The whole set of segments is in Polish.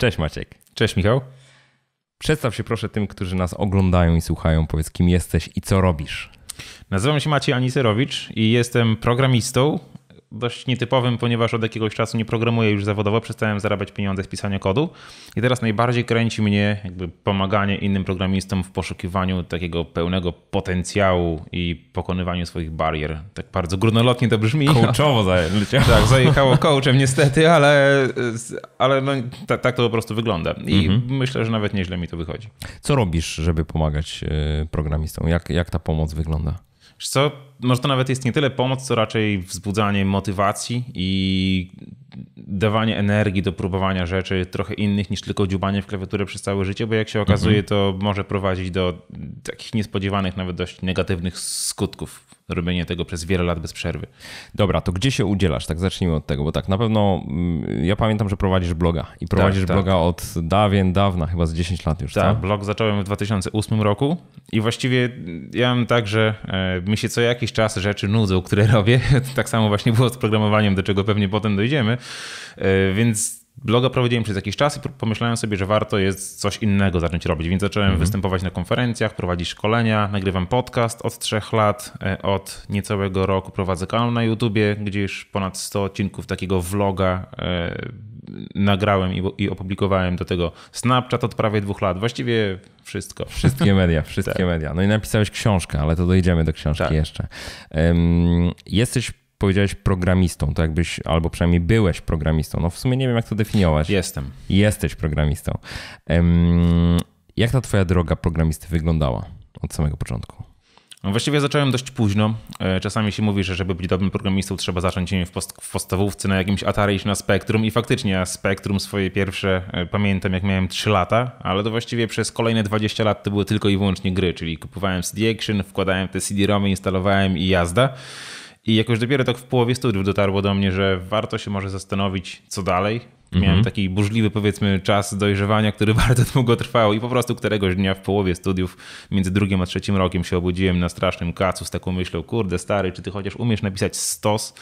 Cześć Maciek. Cześć Michał. Przedstaw się proszę tym, którzy nas oglądają i słuchają. Powiedz kim jesteś i co robisz. Nazywam się Maciej Aniserowicz i jestem programistą, dość nietypowym, ponieważ od jakiegoś czasu nie programuję już zawodowo, przestałem zarabiać pieniądze z pisania kodu i teraz najbardziej kręci mnie jakby pomaganie innym programistom w poszukiwaniu takiego pełnego potencjału i pokonywaniu swoich barier. Tak bardzo grunolotnie to brzmi. Kołczowo no. zajęło. Tak, zajechało kołczem niestety, ale, ale no, tak, tak to po prostu wygląda i mhm. myślę, że nawet nieźle mi to wychodzi. Co robisz, żeby pomagać e, programistom? Jak, jak ta pomoc wygląda? Wiesz co, może to nawet jest nie tyle pomoc, co raczej wzbudzanie motywacji i dawanie energii do próbowania rzeczy trochę innych niż tylko dziubanie w klawiaturę przez całe życie, bo jak się okazuje, mhm. to może prowadzić do takich niespodziewanych, nawet dość negatywnych skutków robienie tego przez wiele lat bez przerwy. Dobra, to gdzie się udzielasz? Tak zacznijmy od tego, bo tak, na pewno mm, ja pamiętam, że prowadzisz bloga i tak, prowadzisz tak, bloga tak. od dawien dawna, chyba z 10 lat już, Tak, co? Tak? blog zacząłem w 2008 roku i właściwie ja mam tak, że e, mi się co jakiś czas rzeczy nudzą, które robię. tak samo właśnie było z programowaniem, do czego pewnie potem dojdziemy, e, więc bloga prowadziłem przez jakiś czas i pomyślałem sobie, że warto jest coś innego zacząć robić, więc zacząłem mhm. występować na konferencjach, prowadzić szkolenia, nagrywam podcast od trzech lat, e, od niecałego roku prowadzę kanał na YouTubie, gdzie już ponad 100 odcinków takiego vloga e, nagrałem i, opublikowałem do tego Snapchat od prawie dwóch lat, właściwie wszystko. Wszystkie media, wszystkie tak. media. No i napisałeś książkę, ale to dojdziemy do książki tak. jeszcze. Um, jesteś powiedziałeś programistą, to jakbyś, albo przynajmniej byłeś programistą. No w sumie nie wiem, jak to definiować. Jestem. Jesteś programistą. Jak ta twoja droga programisty wyglądała od samego początku? No właściwie zacząłem dość późno. E, czasami się mówi, że żeby być dobrym programistą trzeba zacząć się w, post w podstawówce na jakimś Atari iść na Spektrum i faktycznie ja Spektrum swoje pierwsze e, pamiętam jak miałem 3 lata, ale to właściwie przez kolejne 20 lat to były tylko i wyłącznie gry, czyli kupowałem CD Action, wkładałem te CD-ROMy, instalowałem i jazda. I jakoś dopiero tak w połowie studiów dotarło do mnie, że warto się może zastanowić, co dalej, Miałem mhm. taki burzliwy, powiedzmy, czas dojrzewania, który bardzo długo trwał i po prostu któregoś dnia w połowie studiów, między drugim a trzecim rokiem się obudziłem na strasznym kacu z taką myślą, kurde stary, czy ty chociaż umiesz napisać stos?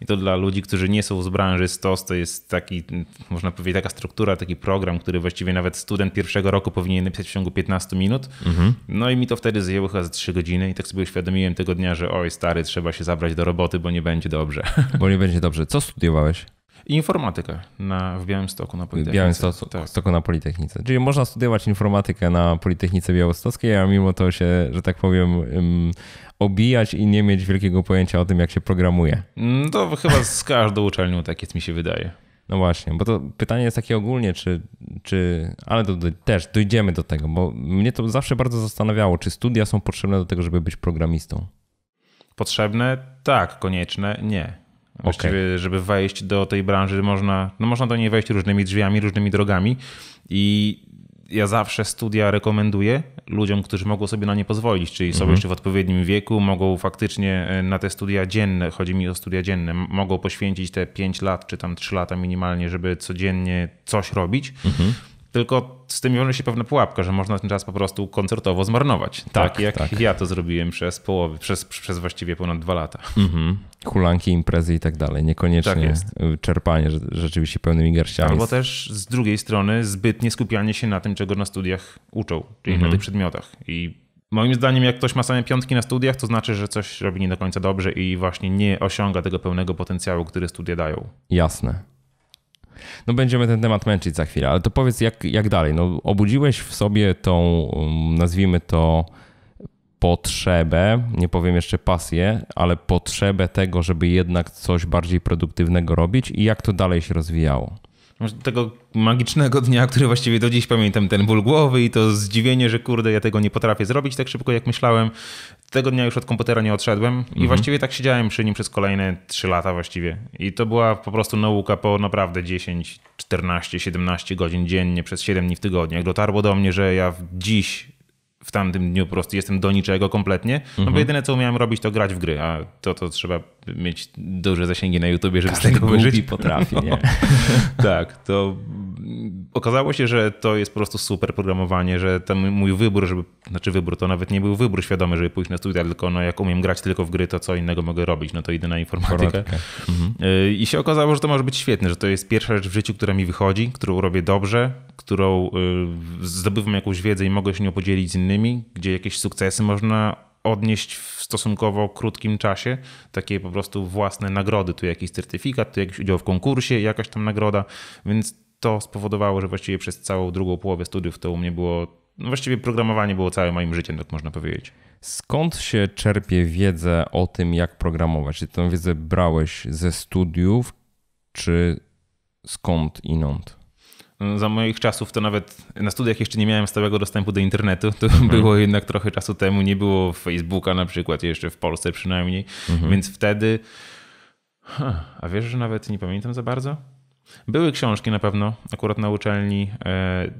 I to dla ludzi, którzy nie są z branży STOS, to jest taki, można powiedzieć, taka struktura, taki program, który właściwie nawet student pierwszego roku powinien napisać w ciągu 15 minut. Mhm. No i mi to wtedy zajęło chyba 3 godziny i tak sobie uświadomiłem tego dnia, że oj stary, trzeba się zabrać do roboty, bo nie będzie dobrze. Bo nie będzie dobrze. Co studiowałeś? I informatykę na, w Białymstoku na Politechnice. W Białymstoku tak. Stoku na Politechnice. Czyli można studiować informatykę na Politechnice Białostockiej, a mimo to się, że tak powiem, um, obijać i nie mieć wielkiego pojęcia o tym, jak się programuje. Mm, to chyba z każdą uczelnią tak jest, mi się wydaje. No właśnie, bo to pytanie jest takie ogólnie, czy, czy ale do, też dojdziemy do tego, bo mnie to zawsze bardzo zastanawiało, czy studia są potrzebne do tego, żeby być programistą? Potrzebne? Tak, konieczne? Nie. Właściwie, okay. żeby wejść do tej branży, można, no można do niej wejść różnymi drzwiami, różnymi drogami. I ja zawsze studia rekomenduję ludziom, którzy mogą sobie na nie pozwolić, czyli mhm. są jeszcze w odpowiednim wieku, mogą faktycznie e, na te studia dzienne, chodzi mi o studia dzienne, mogą poświęcić te 5 lat czy tam 3 lata minimalnie, żeby codziennie coś robić. Mhm. Tylko z tym wiąże się pewna pułapka, że można ten czas po prostu koncertowo zmarnować. Tak, tak jak tak. ja to zrobiłem przez połowę, przez, przez właściwie ponad dwa lata. Mhm. Hulanki, imprezy i tak dalej. Niekoniecznie tak y, czerpanie rzeczywiście pełnymi garściami. Albo też z drugiej strony zbytnie skupianie się na tym, czego na studiach uczą, czyli mhm. na tych przedmiotach. I Moim zdaniem, jak ktoś ma same piątki na studiach, to znaczy, że coś robi nie do końca dobrze i właśnie nie osiąga tego pełnego potencjału, który studia dają. Jasne. No będziemy ten temat męczyć za chwilę, ale to powiedz jak, jak dalej. No, obudziłeś w sobie tą, mm, nazwijmy to, potrzebę, nie powiem jeszcze pasję, ale potrzebę tego, żeby jednak coś bardziej produktywnego robić i jak to dalej się rozwijało? Tego magicznego dnia, który właściwie do dziś pamiętam, ten ból głowy i to zdziwienie, że kurde, ja tego nie potrafię zrobić tak szybko, jak myślałem tego dnia już od komputera nie odszedłem i mhm. właściwie tak siedziałem przy nim przez kolejne 3 lata właściwie. I to była po prostu nauka po naprawdę 10, 14, 17 godzin dziennie przez 7 dni w tygodniu. Jak dotarło do mnie, że ja dziś w tamtym dniu po prostu jestem do niczego kompletnie, no bo mhm. jedyne co umiałem robić to grać w gry, a to to trzeba mieć duże zasięgi na YouTubie, żeby Każdy z tego wyżyć. potrafi, no. nie? tak, to okazało się, że to jest po prostu super programowanie, że ten mój wybór, żeby, znaczy wybór to nawet nie był wybór świadomy, żeby pójść na studia, tylko no jak umiem grać tylko w gry, to co innego mogę robić, no to idę na informatykę. Mhm. mhm. Y, I się okazało, że to może być świetne, że to jest pierwsza rzecz w życiu, która mi wychodzi, którą robię dobrze, którą y, zdobywam jakąś wiedzę i mogę się nią podzielić z innymi, gdzie jakieś sukcesy można odnieść w stosunkowo krótkim czasie takie po prostu własne nagrody, tu jakiś certyfikat, tu jakiś udział w konkursie, jakaś tam nagroda, więc to spowodowało, że właściwie przez całą drugą połowę studiów to u mnie było. No właściwie programowanie było całym moim życiem, tak można powiedzieć. Skąd się czerpie wiedzę o tym, jak programować? Czy tę wiedzę brałeś ze studiów, czy skąd inąd? No, za moich czasów to nawet na studiach jeszcze nie miałem stałego dostępu do internetu. To mhm. było jednak trochę czasu temu. Nie było Facebooka na przykład, jeszcze w Polsce przynajmniej. Mhm. Więc wtedy. a wiesz, że nawet nie pamiętam za bardzo? Były książki na pewno, akurat na uczelni. E,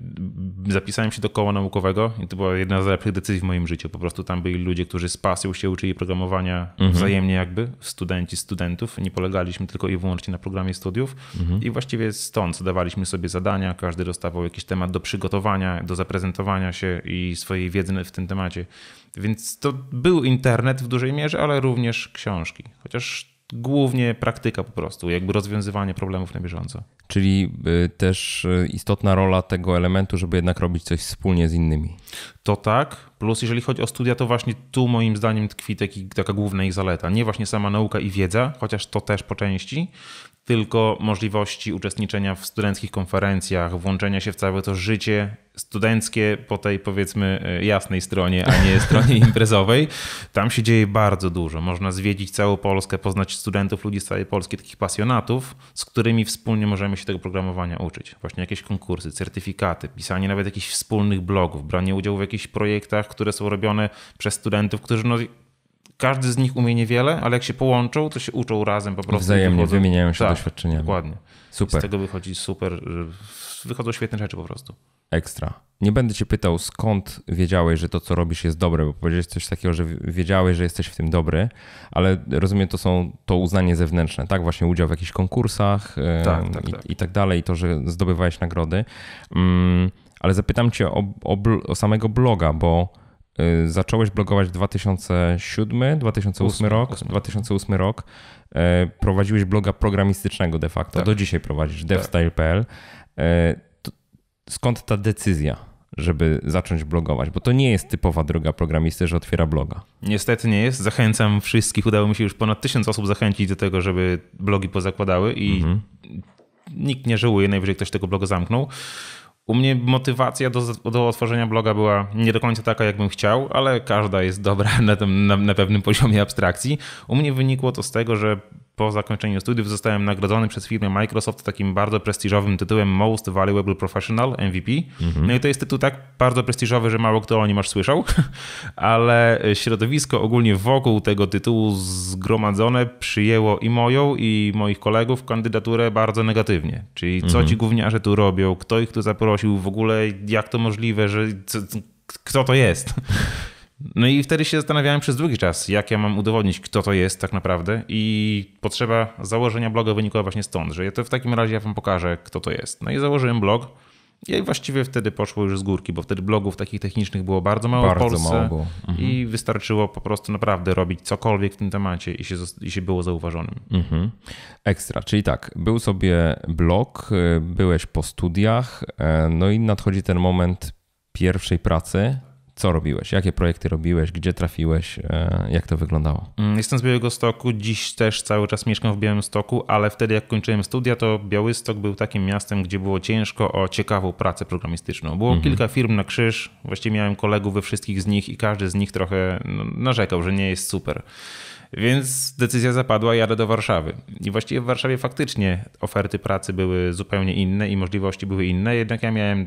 zapisałem się do koła naukowego i to była jedna z lepszych decyzji w moim życiu. Po prostu tam byli ludzie, którzy z pasją się uczyli programowania mhm. wzajemnie jakby, studenci studentów. Nie polegaliśmy tylko i wyłącznie na programie studiów mhm. i właściwie stąd dawaliśmy sobie zadania, każdy dostawał jakiś temat do przygotowania, do zaprezentowania się i swojej wiedzy w tym temacie. Więc to był internet w dużej mierze, ale również książki. Chociaż głównie praktyka po prostu, jakby rozwiązywanie problemów na bieżąco. Czyli y, też y, istotna rola tego elementu, żeby jednak robić coś wspólnie z innymi. To tak, plus jeżeli chodzi o studia, to właśnie tu moim zdaniem tkwi taki, taka główna ich zaleta. Nie właśnie sama nauka i wiedza, chociaż to też po części, tylko możliwości uczestniczenia w studenckich konferencjach, włączenia się w całe to życie studenckie po tej powiedzmy e, jasnej stronie, a nie stronie imprezowej. Tam się dzieje bardzo dużo. Można zwiedzić całą Polskę, poznać studentów, ludzi z całej Polski, takich pasjonatów, z którymi wspólnie możemy się tego programowania uczyć. Właśnie jakieś konkursy, certyfikaty, pisanie nawet jakichś wspólnych blogów, branie udziału w jakichś projektach, które są robione przez studentów, którzy no każdy z nich umie niewiele, ale jak się połączą, to się uczą razem po prostu. Wzajemnie wymieniają się tak, doświadczeniami. Dokładnie. Super. Z tego wychodzi super, wychodzą świetne rzeczy po prostu. Ekstra. Nie będę cię pytał, skąd wiedziałeś, że to, co robisz, jest dobre, bo powiedziałeś coś takiego, że wiedziałeś, że jesteś w tym dobry, ale rozumiem, to są to uznanie zewnętrzne, tak? Właśnie udział w jakichś konkursach tak, tak, i, tak. i, tak. dalej, i to, że zdobywałeś nagrody. Mm, ale zapytam cię o, o, o samego bloga, bo Y, zacząłeś blogować 2007, 2008 rok, 8. 2008 rok. Y, prowadziłeś bloga programistycznego de facto. Tak. Do dzisiaj prowadzisz tak. devstyle.pl. Y, skąd ta decyzja, żeby zacząć blogować? Bo to nie jest typowa droga programisty, że otwiera bloga. Niestety nie jest. Zachęcam wszystkich. Udało mi się już ponad tysiąc osób zachęcić do tego, żeby blogi pozakładały i mhm nikt nie żałuje, najwyżej ktoś tego bloga zamknął. U mnie motywacja do, do otworzenia bloga była nie do końca taka, jakbym chciał, ale każda jest dobra na, tym, na, na pewnym poziomie abstrakcji. U mnie wynikło to z tego, że po zakończeniu studiów zostałem nagrodzony przez firmę Microsoft takim bardzo prestiżowym tytułem Most Valuable Professional, MVP. Mhm. No i to jest tytuł tak bardzo prestiżowy, że mało kto o nim aż słyszał, ale środowisko ogólnie wokół tego tytułu zgromadzone przyjęło i moją, i moich kolegów kandydaturę bardzo negatywnie. Czyli co mhm. ci gówniarze tu robią, kto ich tu zaprosił, w ogóle jak to możliwe, że kto to jest. No i wtedy się zastanawiałem przez długi czas, jak ja mam udowodnić, kto to jest tak naprawdę i potrzeba założenia bloga wynikła właśnie stąd, że ja to w takim razie ja wam pokażę, kto to jest. No i założyłem blog i właściwie wtedy poszło już z górki, bo wtedy blogów takich technicznych było bardzo mało bardzo w Polsce mało mhm. i wystarczyło po prostu naprawdę robić cokolwiek w tym temacie i się, i się było zauważonym. Mhm. Ekstra, czyli tak, był sobie blog, y, byłeś po studiach, e, no i nadchodzi ten moment pierwszej pracy co robiłeś, jakie projekty robiłeś, gdzie trafiłeś, e, jak to wyglądało? Mm, jestem z Stoku. dziś też cały czas mieszkam w Stoku, ale wtedy jak kończyłem studia, to Białystok był takim miastem, gdzie było ciężko o ciekawą pracę programistyczną. Było mhm. kilka firm na krzyż, właściwie miałem kolegów we wszystkich z nich i każdy z nich trochę no, narzekał, że nie jest super. Więc decyzja zapadła, jadę do Warszawy. I właściwie w Warszawie faktycznie oferty pracy były zupełnie inne i możliwości były inne, jednak ja miałem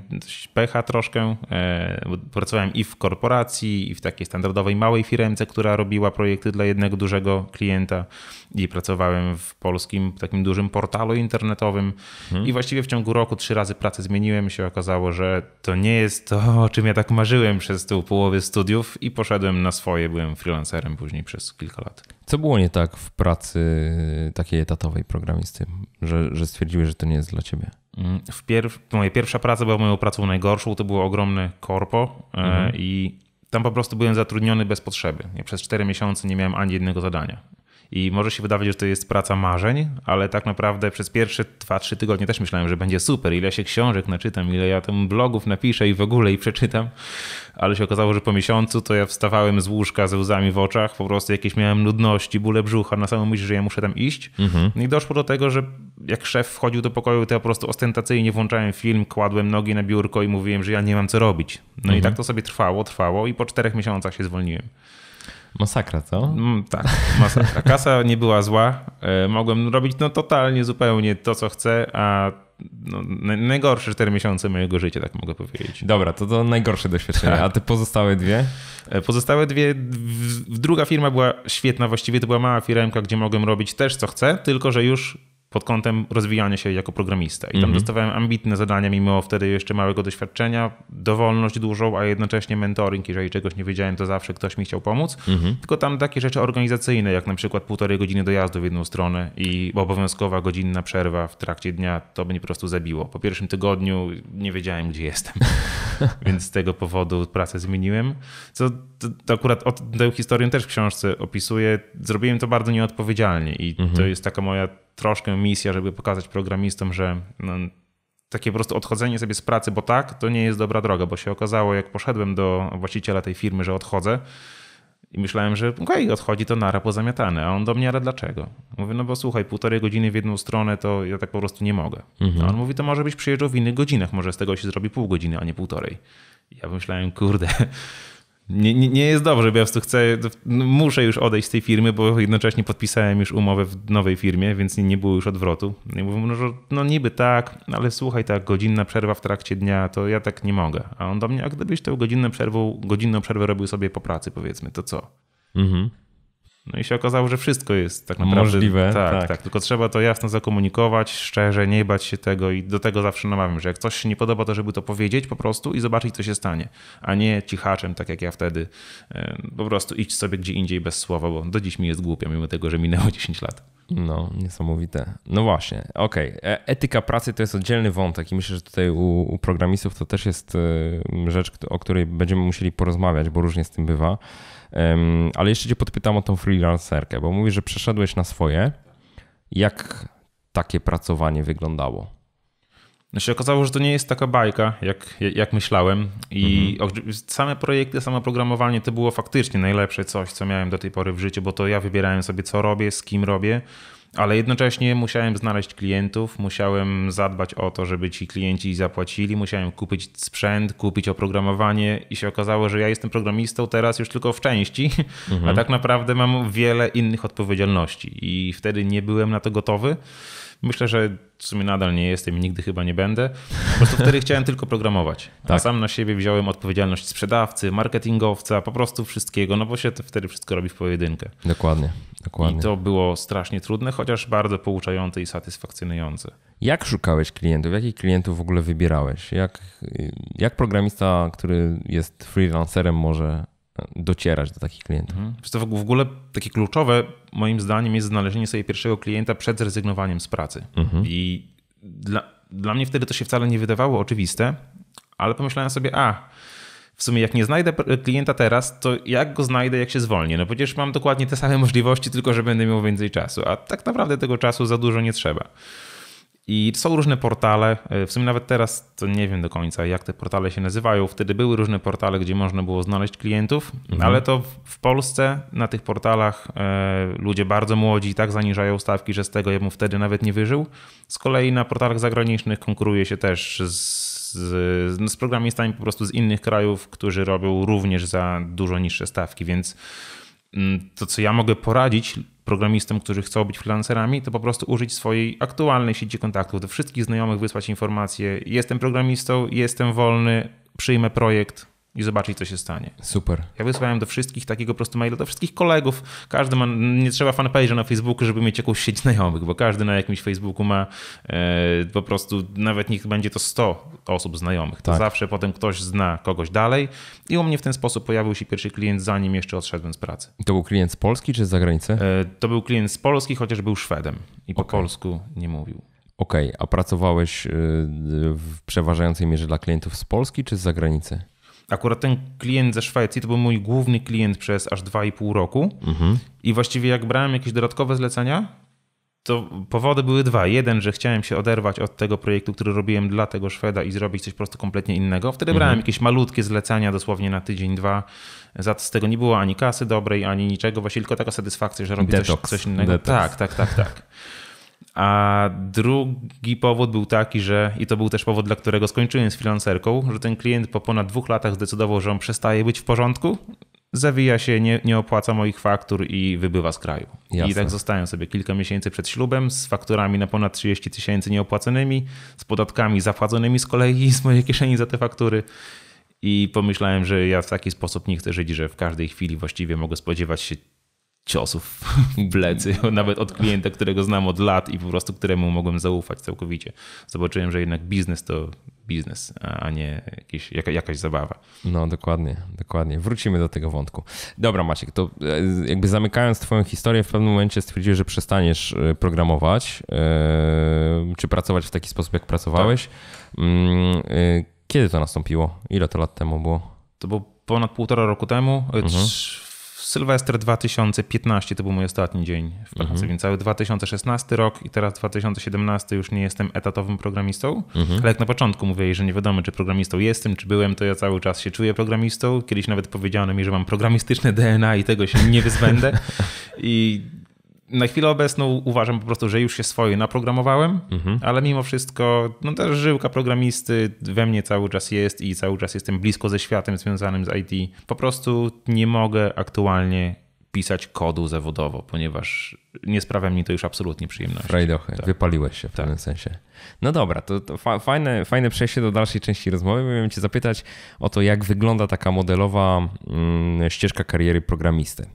pecha troszkę. E, pracowałem i w korporacji, i w takiej standardowej małej firmce, która robiła projekty dla jednego dużego klienta i pracowałem w polskim takim dużym portalu internetowym hmm. i właściwie w ciągu roku trzy razy pracę zmieniłem się okazało, że to nie jest to, o czym ja tak marzyłem przez tą połowę studiów i poszedłem na swoje, byłem freelancerem później przez kilka lat. Co było nie tak w pracy takiej etatowej programisty, że, że stwierdziłeś, że to nie jest dla ciebie? Mm, w pierw... Moja pierwsza praca była moją pracą najgorszą, to było ogromne korpo e, mhm. i tam po prostu byłem zatrudniony bez potrzeby. Ja przez cztery miesiące nie miałem ani jednego zadania. I może się wydawać, że to jest praca marzeń, ale tak naprawdę przez pierwsze 2-3 tygodnie też myślałem, że będzie super, ile się książek naczytam, ile ja tam blogów napiszę i w ogóle i przeczytam. Ale się okazało, że po miesiącu to ja wstawałem z łóżka ze łzami w oczach, po prostu jakieś miałem nudności, bóle brzucha, na samą myśl, że ja muszę tam iść. Mhm. No I doszło do tego, że jak szef wchodził do pokoju, to ja po prostu ostentacyjnie włączałem film, kładłem nogi na biurko i mówiłem, że ja nie mam co robić. No mhm. i tak to sobie trwało, trwało i po czterech miesiącach się zwolniłem. Masakra, co? Mm, tak, masakra. Kasa nie była zła. E, mogłem robić no totalnie zupełnie to, co chcę, a no, najgorsze 4 miesiące mojego życia, tak mogę powiedzieć. Dobra, to to najgorsze doświadczenie. Tak. A te pozostałe dwie? E, pozostałe dwie. druga firma była świetna, właściwie to była mała firmka, gdzie mogłem robić też co chcę, tylko że już pod kątem rozwijania się jako programista. I tam mhm. dostawałem ambitne zadania, mimo wtedy jeszcze małego doświadczenia, dowolność dużą, a jednocześnie mentoring. Jeżeli czegoś nie wiedziałem, to zawsze ktoś mi chciał pomóc. Mhm. Tylko tam takie rzeczy organizacyjne, jak na przykład półtorej godziny dojazdu w jedną stronę i obowiązkowa godzinna przerwa w trakcie dnia, to mnie po prostu zabiło. Po pierwszym tygodniu nie wiedziałem, gdzie jestem, więc z tego powodu pracę zmieniłem. Co to, to akurat od tę historię też w książce opisuję. Zrobiłem to bardzo nieodpowiedzialnie i mhm. to jest taka moja troszkę misja, żeby pokazać programistom, że no, takie po prostu odchodzenie sobie z pracy, bo tak, to nie jest dobra droga, bo się okazało, jak poszedłem do właściciela tej firmy, że odchodzę i myślałem, że okej, okay, odchodzi to nara pozamiatane, a on do mnie, ale dlaczego? Mówię, no bo słuchaj, półtorej godziny w jedną stronę, to ja tak po prostu nie mogę. Mhm. A on mówi, to może byś przyjeżdżał w innych godzinach, może z tego się zrobi pół godziny, a nie półtorej. ja myślałem, kurde, nie, nie, nie, jest dobrze, bo ja chcę, no, muszę już odejść z tej firmy, bo jednocześnie podpisałem już umowę w nowej firmie, więc nie, nie było już odwrotu. I mówię, mu, no, że no niby tak, ale słuchaj, ta godzinna przerwa w trakcie dnia, to ja tak nie mogę. A on do mnie, a gdybyś tę godzinną przerwą, godzinną przerwę robił sobie po pracy, powiedzmy, to co? Mhm. No i się okazało, że wszystko jest tak naprawdę możliwe. Tak, tak, tak. Tylko trzeba to jasno zakomunikować, szczerze, nie bać się tego i do tego zawsze namawiam, że jak coś się nie podoba, to żeby to powiedzieć po prostu i zobaczyć, co się stanie, a nie cichaczem, tak jak ja wtedy. Po prostu idź sobie gdzie indziej bez słowa, bo do dziś mi jest głupia, mimo tego, że minęło 10 lat. No, niesamowite. No właśnie, okej. Okay. E, etyka pracy to jest oddzielny wątek i myślę, że tutaj u, u programistów to też jest e, rzecz, o której będziemy musieli porozmawiać, bo różnie z tym bywa. Ale jeszcze cię podpytam o tą freelancerkę, bo mówisz, że przeszedłeś na swoje. Jak takie pracowanie wyglądało? No się okazało, że to nie jest taka bajka, jak, jak myślałem. I mhm. same projekty, samo programowanie to było faktycznie najlepsze coś, co miałem do tej pory w życiu, bo to ja wybierałem sobie, co robię, z kim robię ale jednocześnie musiałem znaleźć klientów, musiałem zadbać o to, żeby ci klienci zapłacili, musiałem kupić sprzęt, kupić oprogramowanie i się okazało, że ja jestem programistą teraz już tylko w części, mhm. a tak naprawdę mam wiele innych odpowiedzialności i wtedy nie byłem na to gotowy. Myślę, że w sumie nadal nie jestem i nigdy chyba nie będę. Po prostu wtedy chciałem tylko programować. A tak. sam na siebie wziąłem odpowiedzialność sprzedawcy, marketingowca, po prostu wszystkiego, no bo się wtedy wszystko robi w pojedynkę. Dokładnie. Dokładnie. I to było strasznie trudne, chociaż bardzo pouczające i satysfakcjonujące. Jak szukałeś klientów? Jakich klientów w ogóle wybierałeś? Jak, jak programista, który jest freelancerem, może docierać do takich klientów? Mhm. To w ogóle takie kluczowe, moim zdaniem, jest znalezienie sobie pierwszego klienta przed zrezygnowaniem z pracy. Mhm. I dla, dla mnie wtedy to się wcale nie wydawało oczywiste, ale pomyślałem sobie, a w sumie jak nie znajdę klienta teraz, to jak go znajdę, jak się zwolnię? No przecież mam dokładnie te same możliwości, tylko że będę miał więcej czasu, a tak naprawdę tego czasu za dużo nie trzeba. I są różne portale, e, w sumie nawet teraz to nie wiem do końca, jak te portale się nazywają. Wtedy były różne portale, gdzie można było znaleźć klientów, mhm. ale to w Polsce na tych portalach e, ludzie bardzo młodzi tak zaniżają stawki, że z tego ja bym wtedy nawet nie wyżył. Z kolei na portalach zagranicznych konkuruje się też z z, no z programistami po prostu z innych krajów, którzy robią również za dużo niższe stawki, więc mm, to, co ja mogę poradzić programistom, którzy chcą być freelancerami, to po prostu użyć swojej aktualnej sieci kontaktów, do wszystkich znajomych wysłać informacje. Jestem programistą, jestem wolny, przyjmę projekt, i zobaczyć, co się stanie. Super. Ja wysłałem do wszystkich takiego prostu maila, do wszystkich kolegów. Każdy ma, nie trzeba fanpage'a na Facebooku, żeby mieć jakąś sieć znajomych, bo każdy na jakimś Facebooku ma e, po prostu, nawet niech będzie to 100 osób znajomych. To tak. zawsze potem ktoś zna kogoś dalej i u mnie w ten sposób pojawił się pierwszy klient, zanim jeszcze odszedłem z pracy. To był klient z Polski czy z zagranicy? E, to był klient z Polski, chociaż był Szwedem i po okay. polsku nie mówił. Okej, okay. a pracowałeś e, w przeważającej mierze dla klientów z Polski czy z zagranicy? Akurat ten klient ze Szwecji to był mój główny klient przez aż 2,5 roku. Mhm. I właściwie jak brałem jakieś dodatkowe zlecenia, to powody były dwa. Jeden, że chciałem się oderwać od tego projektu, który robiłem dla tego Szweda i zrobić coś po prostu kompletnie innego. Wtedy mhm. brałem jakieś malutkie zlecenia dosłownie na tydzień, dwa. Z tego nie było ani kasy dobrej, ani niczego, właśnie tylko taka satysfakcja, że robię coś, coś innego. Detox. Tak, tak, tak, tak. A drugi powód był taki, że i to był też powód, dla którego skończyłem z freelancerką, że ten klient po ponad dwóch latach zdecydował, że on przestaje być w porządku, zawija się, nie, nie opłaca moich faktur i wybywa z kraju. Jasne. I tak zostałem sobie kilka miesięcy przed ślubem z fakturami na ponad 30 tysięcy nieopłaconymi, z podatkami zapłaconymi z kolei z mojej kieszeni za te faktury. I pomyślałem, że ja w taki sposób nie chcę żyć, że w każdej chwili właściwie mogę spodziewać się ciosów w plecy, nawet od klienta, którego znam od lat i po prostu któremu mogłem zaufać całkowicie. Zobaczyłem, że jednak biznes to biznes, a nie jakieś, jaka, jakaś zabawa. No dokładnie, dokładnie. Wrócimy do tego wątku. Dobra Maciek, to e, jakby zamykając twoją historię, w pewnym momencie stwierdziłeś, że przestaniesz e, programować, e, czy pracować w taki sposób, jak pracowałeś. Tak. Mm, kiedy to nastąpiło? Ile to lat temu było? To było ponad półtora roku temu. Mhm Sylwester 2015 to był mój ostatni dzień w pracy, mhm. więc cały 2016 rok i teraz 2017 już nie jestem etatowym programistą, mhm. ale jak na początku mówię, że nie wiadomo, czy programistą jestem, czy byłem, to ja cały czas się czuję programistą. Kiedyś nawet powiedziano mi, że mam programistyczne DNA i tego się nie wyzbędę. I na chwilę obecną uważam po prostu, że już się swoje naprogramowałem, mhm. ale mimo wszystko no ta żyłka programisty we mnie cały czas jest i cały czas jestem blisko ze światem związanym z IT. Po prostu nie mogę aktualnie pisać kodu zawodowo, ponieważ nie sprawia mi to już absolutnie przyjemności. Frejdochy, tak. wypaliłeś się w tak. pewnym sensie. No dobra, to, to fa fajne, fajne przejście do dalszej części rozmowy. Miałem cię zapytać o to, jak wygląda taka modelowa mm, ścieżka kariery programisty.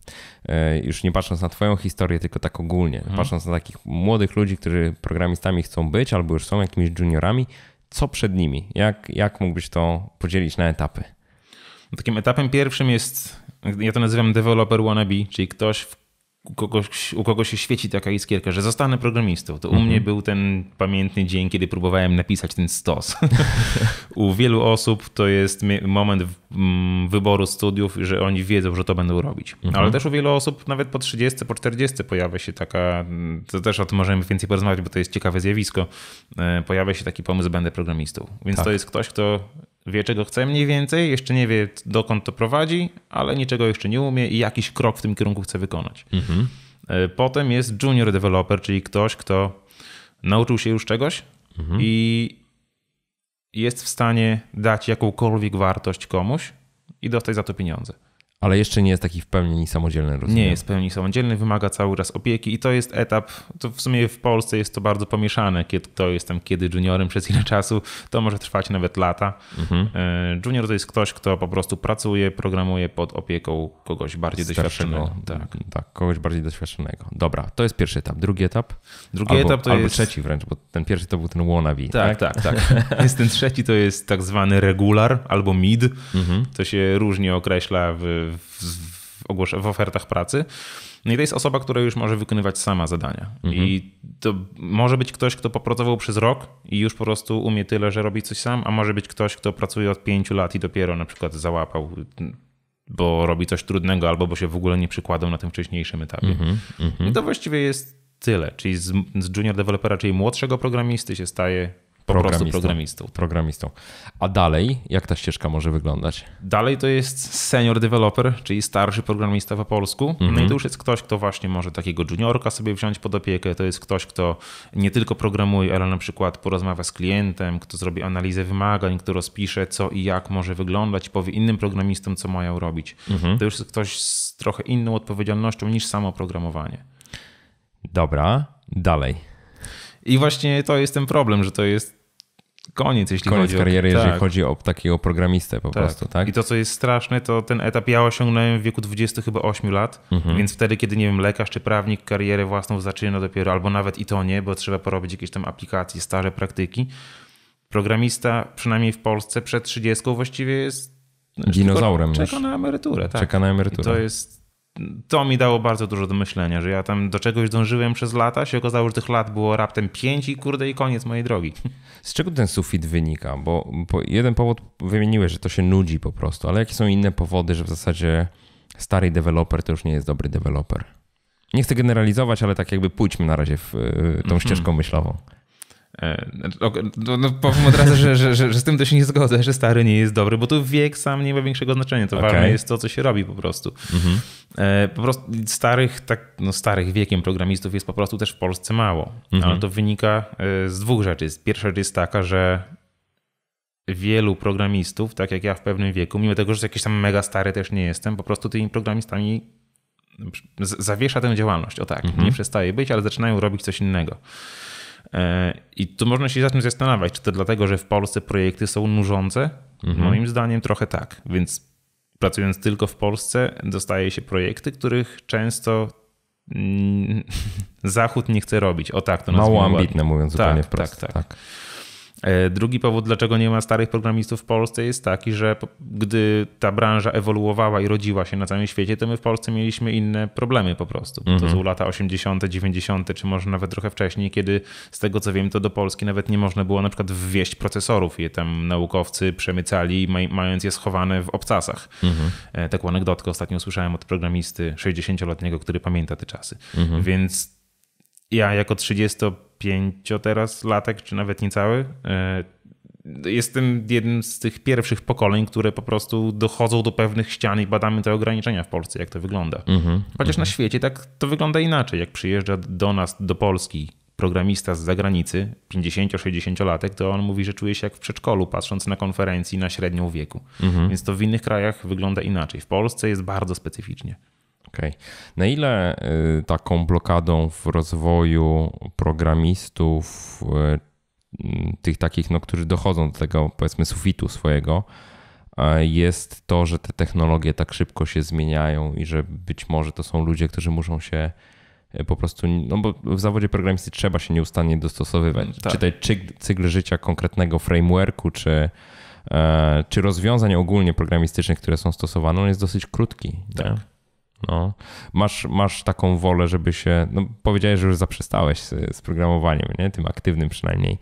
E, już nie patrząc na twoją historię, tylko tak ogólnie. Hmm. Patrząc na takich młodych ludzi, którzy programistami chcą być albo już są jakimiś juniorami, co przed nimi? Jak, jak mógłbyś to podzielić na etapy? No, takim etapem pierwszym jest ja to nazywam developer wannabe, czyli ktoś, u kogoś, u się świeci taka iskierka, że zostanę programistą. To u mhm. mnie był ten pamiętny dzień, kiedy próbowałem napisać ten stos. u wielu osób to jest moment mm, wyboru studiów, że oni wiedzą, że to będą robić. Mhm. Ale też u wielu osób, nawet po 30, po 40 pojawia się taka, to też o tym możemy więcej porozmawiać, bo to jest ciekawe zjawisko, e, pojawia się taki pomysł, będę programistą. Więc tak. to jest ktoś, kto Wie, czego chce mniej więcej, jeszcze nie wie, dokąd to prowadzi, ale niczego jeszcze nie umie i jakiś krok w tym kierunku chce wykonać. Mhm. E, potem jest junior developer, czyli ktoś, kto nauczył się już czegoś mhm. i jest w stanie dać jakąkolwiek wartość komuś i dostać za to pieniądze. Ale jeszcze nie jest taki w pełni samodzielny, rozumiem. Nie jest w pełni samodzielny, wymaga cały czas opieki i to jest etap, to w sumie w Polsce jest to bardzo pomieszane, kiedy jest jestem kiedy juniorem przez ile czasu, to może trwać nawet lata. Mhm. E, junior to jest ktoś, kto po prostu pracuje, programuje pod opieką kogoś bardziej doświadczonego. Tak. tak, kogoś bardziej doświadczonego. Dobra, to jest pierwszy etap. Drugi etap? Drugi albo, etap to albo jest... trzeci wręcz, bo ten pierwszy to był ten wannabe. Tak, tak, tak. tak. jest ten trzeci, to jest tak zwany regular albo mid. Mhm. To się różnie określa w w, w ofertach pracy. No i to jest osoba, która już może wykonywać sama zadania. Mhm. I to może być ktoś, kto popracował przez rok i już po prostu umie tyle, że robi coś sam, a może być ktoś, kto pracuje od pięciu lat i dopiero na przykład załapał bo robi coś trudnego, albo bo się w ogóle nie przykładał na tym wcześniejszym etapie. Mm To właściwie jest tyle. Czyli z, z junior developera, czyli młodszego programisty się staje po programistą, prostu programistą. Programistą. A dalej, jak ta ścieżka może wyglądać? Dalej to jest senior developer, czyli starszy programista po polsku. Mhm. No i mhm. to już jest ktoś, kto właśnie może takiego juniorka sobie wziąć pod opiekę. To jest ktoś, kto nie tylko programuje, ale na przykład porozmawia z klientem, kto zrobi analizę wymagań, kto rozpisze co i jak może wyglądać, powie innym programistom, co mają robić. Mhm. To już jest ktoś z trochę inną odpowiedzialnością niż samo programowanie. Dobra, dalej. I właśnie to jest ten problem, że to jest koniec, jeśli koniec chodzi kariery, o... jeżeli tak. chodzi o takiego programistę po tak. prostu, tak? I to, co jest straszne, to ten etap ja osiągnąłem w wieku 20 chyba 8 lat, mhm. więc wtedy, kiedy, nie wiem, lekarz czy prawnik karierę własną zaczyna dopiero, albo nawet i to nie, bo trzeba porobić jakieś tam aplikacje, stare praktyki. Programista, przynajmniej w Polsce, przed 30 właściwie jest... Znaczy, Dinozaurem. Czeka na emeryturę, tak. Czeka na emeryturę. I to jest to mi dało bardzo dużo do myślenia, że ja tam do czegoś dążyłem przez lata, się okazało, że tych lat było raptem pięć i kurde i koniec mojej drogi. Z czego ten sufit wynika? Bo jeden powód wymieniłeś, że to się nudzi po prostu, ale jakie są inne powody, że w zasadzie stary deweloper to już nie jest dobry deweloper? Nie chcę generalizować, ale tak jakby pójdźmy na razie w y, tą mm -hmm. ścieżką myślową. E, no, no, powiem od razu, że, że, że, że, z tym to się nie zgodzę, że stary nie jest dobry, bo tu wiek sam nie ma większego znaczenia. To okay. ważne jest to, co się robi po prostu. Mhm. E, po prostu starych, tak, no starych wiekiem programistów jest po prostu też w Polsce mało. Mhm. Ale to wynika e, z dwóch rzeczy. Pierwsza rzecz jest taka, że wielu programistów, tak jak ja w pewnym wieku, mimo tego, że jakiś tam mega stary też nie jestem, po prostu tymi programistami zawiesza tę działalność. O tak, mhm. nie przestaje być, ale zaczynają robić coś innego. E, I tu można się za tym zastanawiać, czy to dlatego, że w Polsce projekty są nużące? Mhm. Moim zdaniem trochę tak, więc pracując tylko w Polsce dostaje się projekty, których często Zachód nie chce robić. O tak, to Mało ambitne ładnie. mówiąc tak, zupełnie wprost. Tak, tak. tak. E, drugi powód, dlaczego nie ma starych programistów w Polsce, jest taki, że gdy ta branża ewoluowała i rodziła się na całym świecie, to my w Polsce mieliśmy inne problemy po prostu. To mhm. są lata 80., 90., czy może nawet trochę wcześniej, kiedy z tego co wiem, to do Polski nawet nie można było na przykład wwieźć procesorów. Je tam naukowcy przemycali, mając je schowane w obcasach. Mm Taką anegdotkę ostatnio słyszałem od programisty 60-letniego, który pamięta te czasy. Mhm. Więc ja jako 30 pięcio teraz latek, czy nawet niecały. E, jestem jednym z tych pierwszych pokoleń, które po prostu dochodzą do pewnych ścian i badamy te ograniczenia w Polsce, jak to wygląda. Mm -hmm, Chociaż mm -hmm. na mhm. świecie tak to wygląda inaczej. Jak przyjeżdża do nas, do Polski programista z zagranicy, 50-60-latek, to on mówi, że czuje się jak w przedszkolu, patrząc na konferencji na średnią wieku. Mm -hmm. Więc to w innych krajach wygląda inaczej. W Polsce jest bardzo specyficznie. Okay. Na ile y, taką blokadą w rozwoju programistów, y, tych takich, no, którzy dochodzą do tego, powiedzmy, sufitu swojego, jest to, że te technologie tak szybko się zmieniają i że być może to są ludzie, którzy muszą się y, po prostu, no bo w zawodzie programisty trzeba się nieustannie dostosowywać. Mm, tak. Czy ten cykl, życia konkretnego frameworku, czy, e, czy rozwiązań ogólnie programistycznych, które są stosowane, on jest dosyć krótki. Tak. No. Masz, masz taką wolę, żeby się. No, powiedziałeś, że już zaprzestałeś z, z programowaniem, nie? tym aktywnym przynajmniej,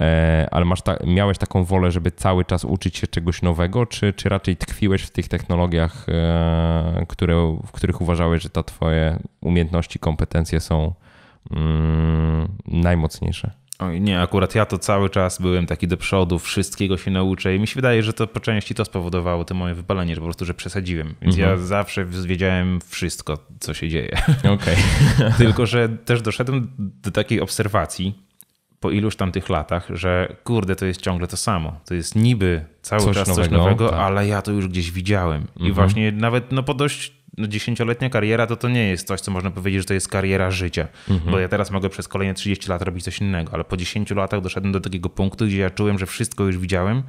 e, ale masz ta, miałeś taką wolę, żeby cały czas uczyć się czegoś nowego, czy, czy raczej tkwiłeś w tych technologiach, e, które, w których uważałeś, że to Twoje umiejętności, kompetencje są mm, najmocniejsze? Oj, nie, akurat ja to cały czas byłem taki do przodu, wszystkiego się nauczę i mi się wydaje, że to po części to spowodowało to moje wypalenie, że po prostu, że przesadziłem. Więc mhm. ja zawsze wiedziałem wszystko, co się dzieje. Okej. Okay. Tylko, że też doszedłem do takiej obserwacji, po iluż tam tych latach, że kurde, to jest ciągle to samo. To jest niby cały coś czas nowego, coś nowego, tak. ale ja to już gdzieś widziałem. Mhm. I właśnie nawet no, po dość no, dziesięcioletnia kariera to to nie jest coś, co można powiedzieć, że to jest kariera życia. Mhm. Bo ja teraz mogę przez kolejne 30 lat robić coś innego, ale po 10 latach doszedłem do takiego punktu, gdzie ja czułem, że wszystko już widziałem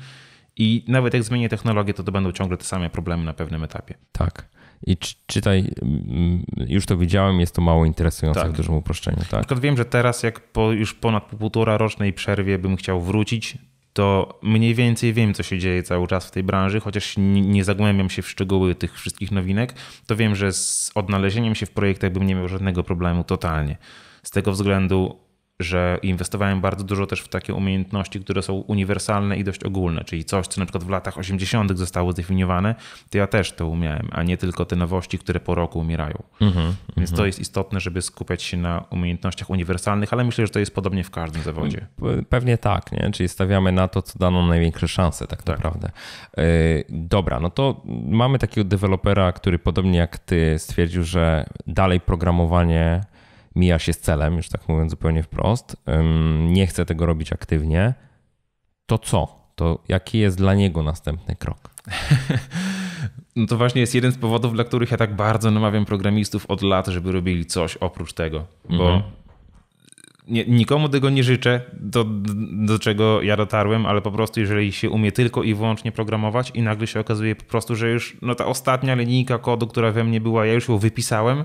i nawet jak zmienię technologię, to to będą ciągle te same problemy na pewnym etapie. Tak. I czy, czytaj, mm, mm, już to widziałem, jest to mało interesujące tak. w dużym uproszczeniu. Tak? Na przykład wiem, że teraz, jak po już ponad półtora rocznej przerwie bym chciał wrócić, to mniej więcej wiem, co się dzieje cały czas w tej branży, chociaż nie zagłębiam się w szczegóły tych wszystkich nowinek, to wiem, że z odnalezieniem się w projektach bym nie miał żadnego problemu totalnie. Z tego względu że inwestowałem bardzo dużo też w takie umiejętności, które są uniwersalne i dość ogólne, czyli coś, co na przykład w latach 80. zostało zdefiniowane, to ja też to umiałem, a nie tylko te nowości, które po roku umierają. Mm-hmm, Więc to mhm. jest istotne, żeby skupiać się na umiejętnościach uniwersalnych, ale myślę, że to jest podobnie w każdym zawodzie. Pewnie tak, nie? czyli stawiamy na to, co dano największe szanse tak, tak. naprawdę. Y, dobra, no to mamy takiego dewelopera, który podobnie jak ty stwierdził, że dalej programowanie mija się z celem, już tak mówiąc zupełnie wprost, nie chce tego robić aktywnie, to co? To jaki jest dla niego następny krok? No to właśnie jest jeden z powodów, dla których ja tak bardzo namawiam programistów od lat, żeby robili coś oprócz tego, bo mhm. nie, nikomu tego nie życzę, do, do czego ja dotarłem, ale po prostu jeżeli się umie tylko i wyłącznie programować i nagle się okazuje po prostu, że już no ta ostatnia linijka kodu, która we mnie była, ja już ją wypisałem,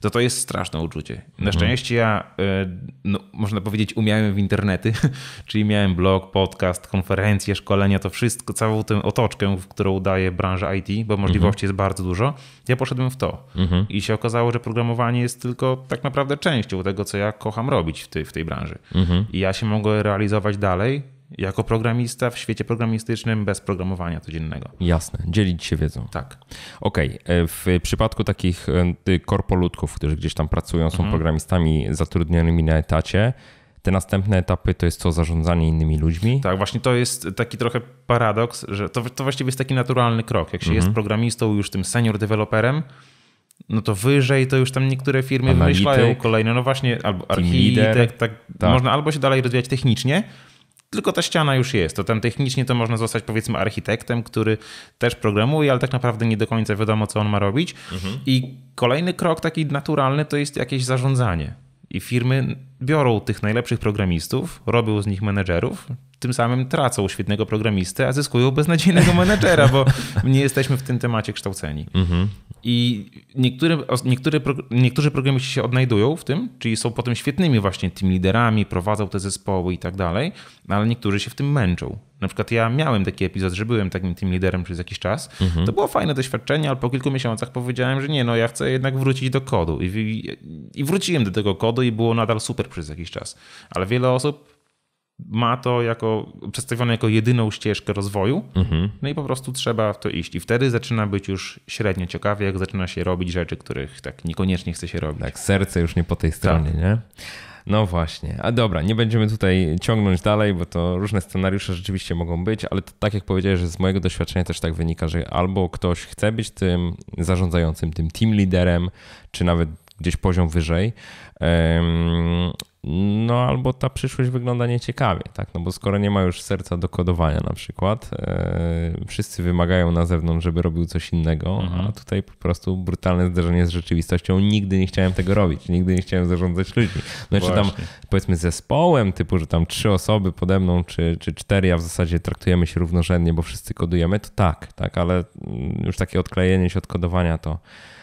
to to jest straszne uczucie. Na mhm. szczęście ja, y, no, można powiedzieć, umiałem w internety, czyli miałem blog, podcast, konferencje, szkolenia, to wszystko, całą tę otoczkę, w którą daje branża IT, bo możliwości mhm. jest bardzo dużo. Ja poszedłem w to mhm. i się okazało, że programowanie jest tylko tak naprawdę częścią tego, co ja kocham robić w tej, w tej branży. Mhm. I ja się mogę realizować dalej, jako programista w świecie programistycznym bez programowania codziennego. Jasne, dzielić się wiedzą. Tak. Okej, okay. E, w przypadku takich e, korpolutków, którzy gdzieś tam pracują, są mhm. programistami zatrudnionymi na etacie, te następne etapy to jest co zarządzanie innymi ludźmi. Tak, właśnie to jest taki trochę paradoks, że to, to właściwie jest taki naturalny krok. Jak się mhm. jest programistą, już tym senior deweloperem, no to wyżej to już tam niektóre firmy Analityk, wymyślają kolejne, no właśnie, albo architekt, tak, tak. Można albo się dalej rozwijać technicznie, tylko ta ściana już jest. To tam technicznie to można zostać powiedzmy architektem, który też programuje, ale tak naprawdę nie do końca wiadomo, co on ma robić. Mhm. I kolejny krok taki naturalny to jest jakieś zarządzanie. I firmy biorą tych najlepszych programistów, robią z nich menedżerów, tym samym tracą świetnego programistę, a zyskują beznadziejnego menedżera, bo nie jesteśmy w tym temacie kształceni. Mhm. I niektóre, niektóre, niektórzy programiści się odnajdują w tym, czyli są potem świetnymi właśnie tym liderami, prowadzą te zespoły i tak dalej, ale niektórzy się w tym męczą. Na przykład ja miałem taki epizod, że byłem takim team liderem przez jakiś czas. Mhm. To było fajne doświadczenie, ale po kilku miesiącach powiedziałem, że nie, no ja chcę jednak wrócić do kodu. I, i, I, wróciłem do tego kodu i było nadal super przez jakiś czas. Ale wiele osób ma to jako, przedstawione jako jedyną ścieżkę rozwoju, mhm. no i po prostu trzeba w to iść. I wtedy zaczyna być już średnio ciekawie, jak zaczyna się robić rzeczy, których tak niekoniecznie chce się robić. Tak, serce już nie po tej stronie, tak. nie? No właśnie. A dobra, nie będziemy tutaj ciągnąć dalej, bo to różne scenariusze rzeczywiście mogą być, ale to, tak jak powiedziałeś, że z mojego doświadczenia też tak wynika, że albo ktoś chce być tym zarządzającym, tym team liderem, czy nawet gdzieś poziom wyżej. No albo ta przyszłość wygląda nieciekawie, tak? No bo skoro nie ma już serca do kodowania na przykład, e, wszyscy wymagają na zewnątrz, żeby robił coś innego, mhm. a tutaj po prostu brutalne zderzenie z rzeczywistością. Nigdy nie chciałem tego robić, nigdy nie chciałem zarządzać ludźmi. No czy tam powiedzmy zespołem typu, że tam trzy osoby pode mną, czy, czy cztery, a w zasadzie traktujemy się równorzędnie, bo wszyscy kodujemy, to tak, tak, ale mm, już takie odklejenie się od kodowania to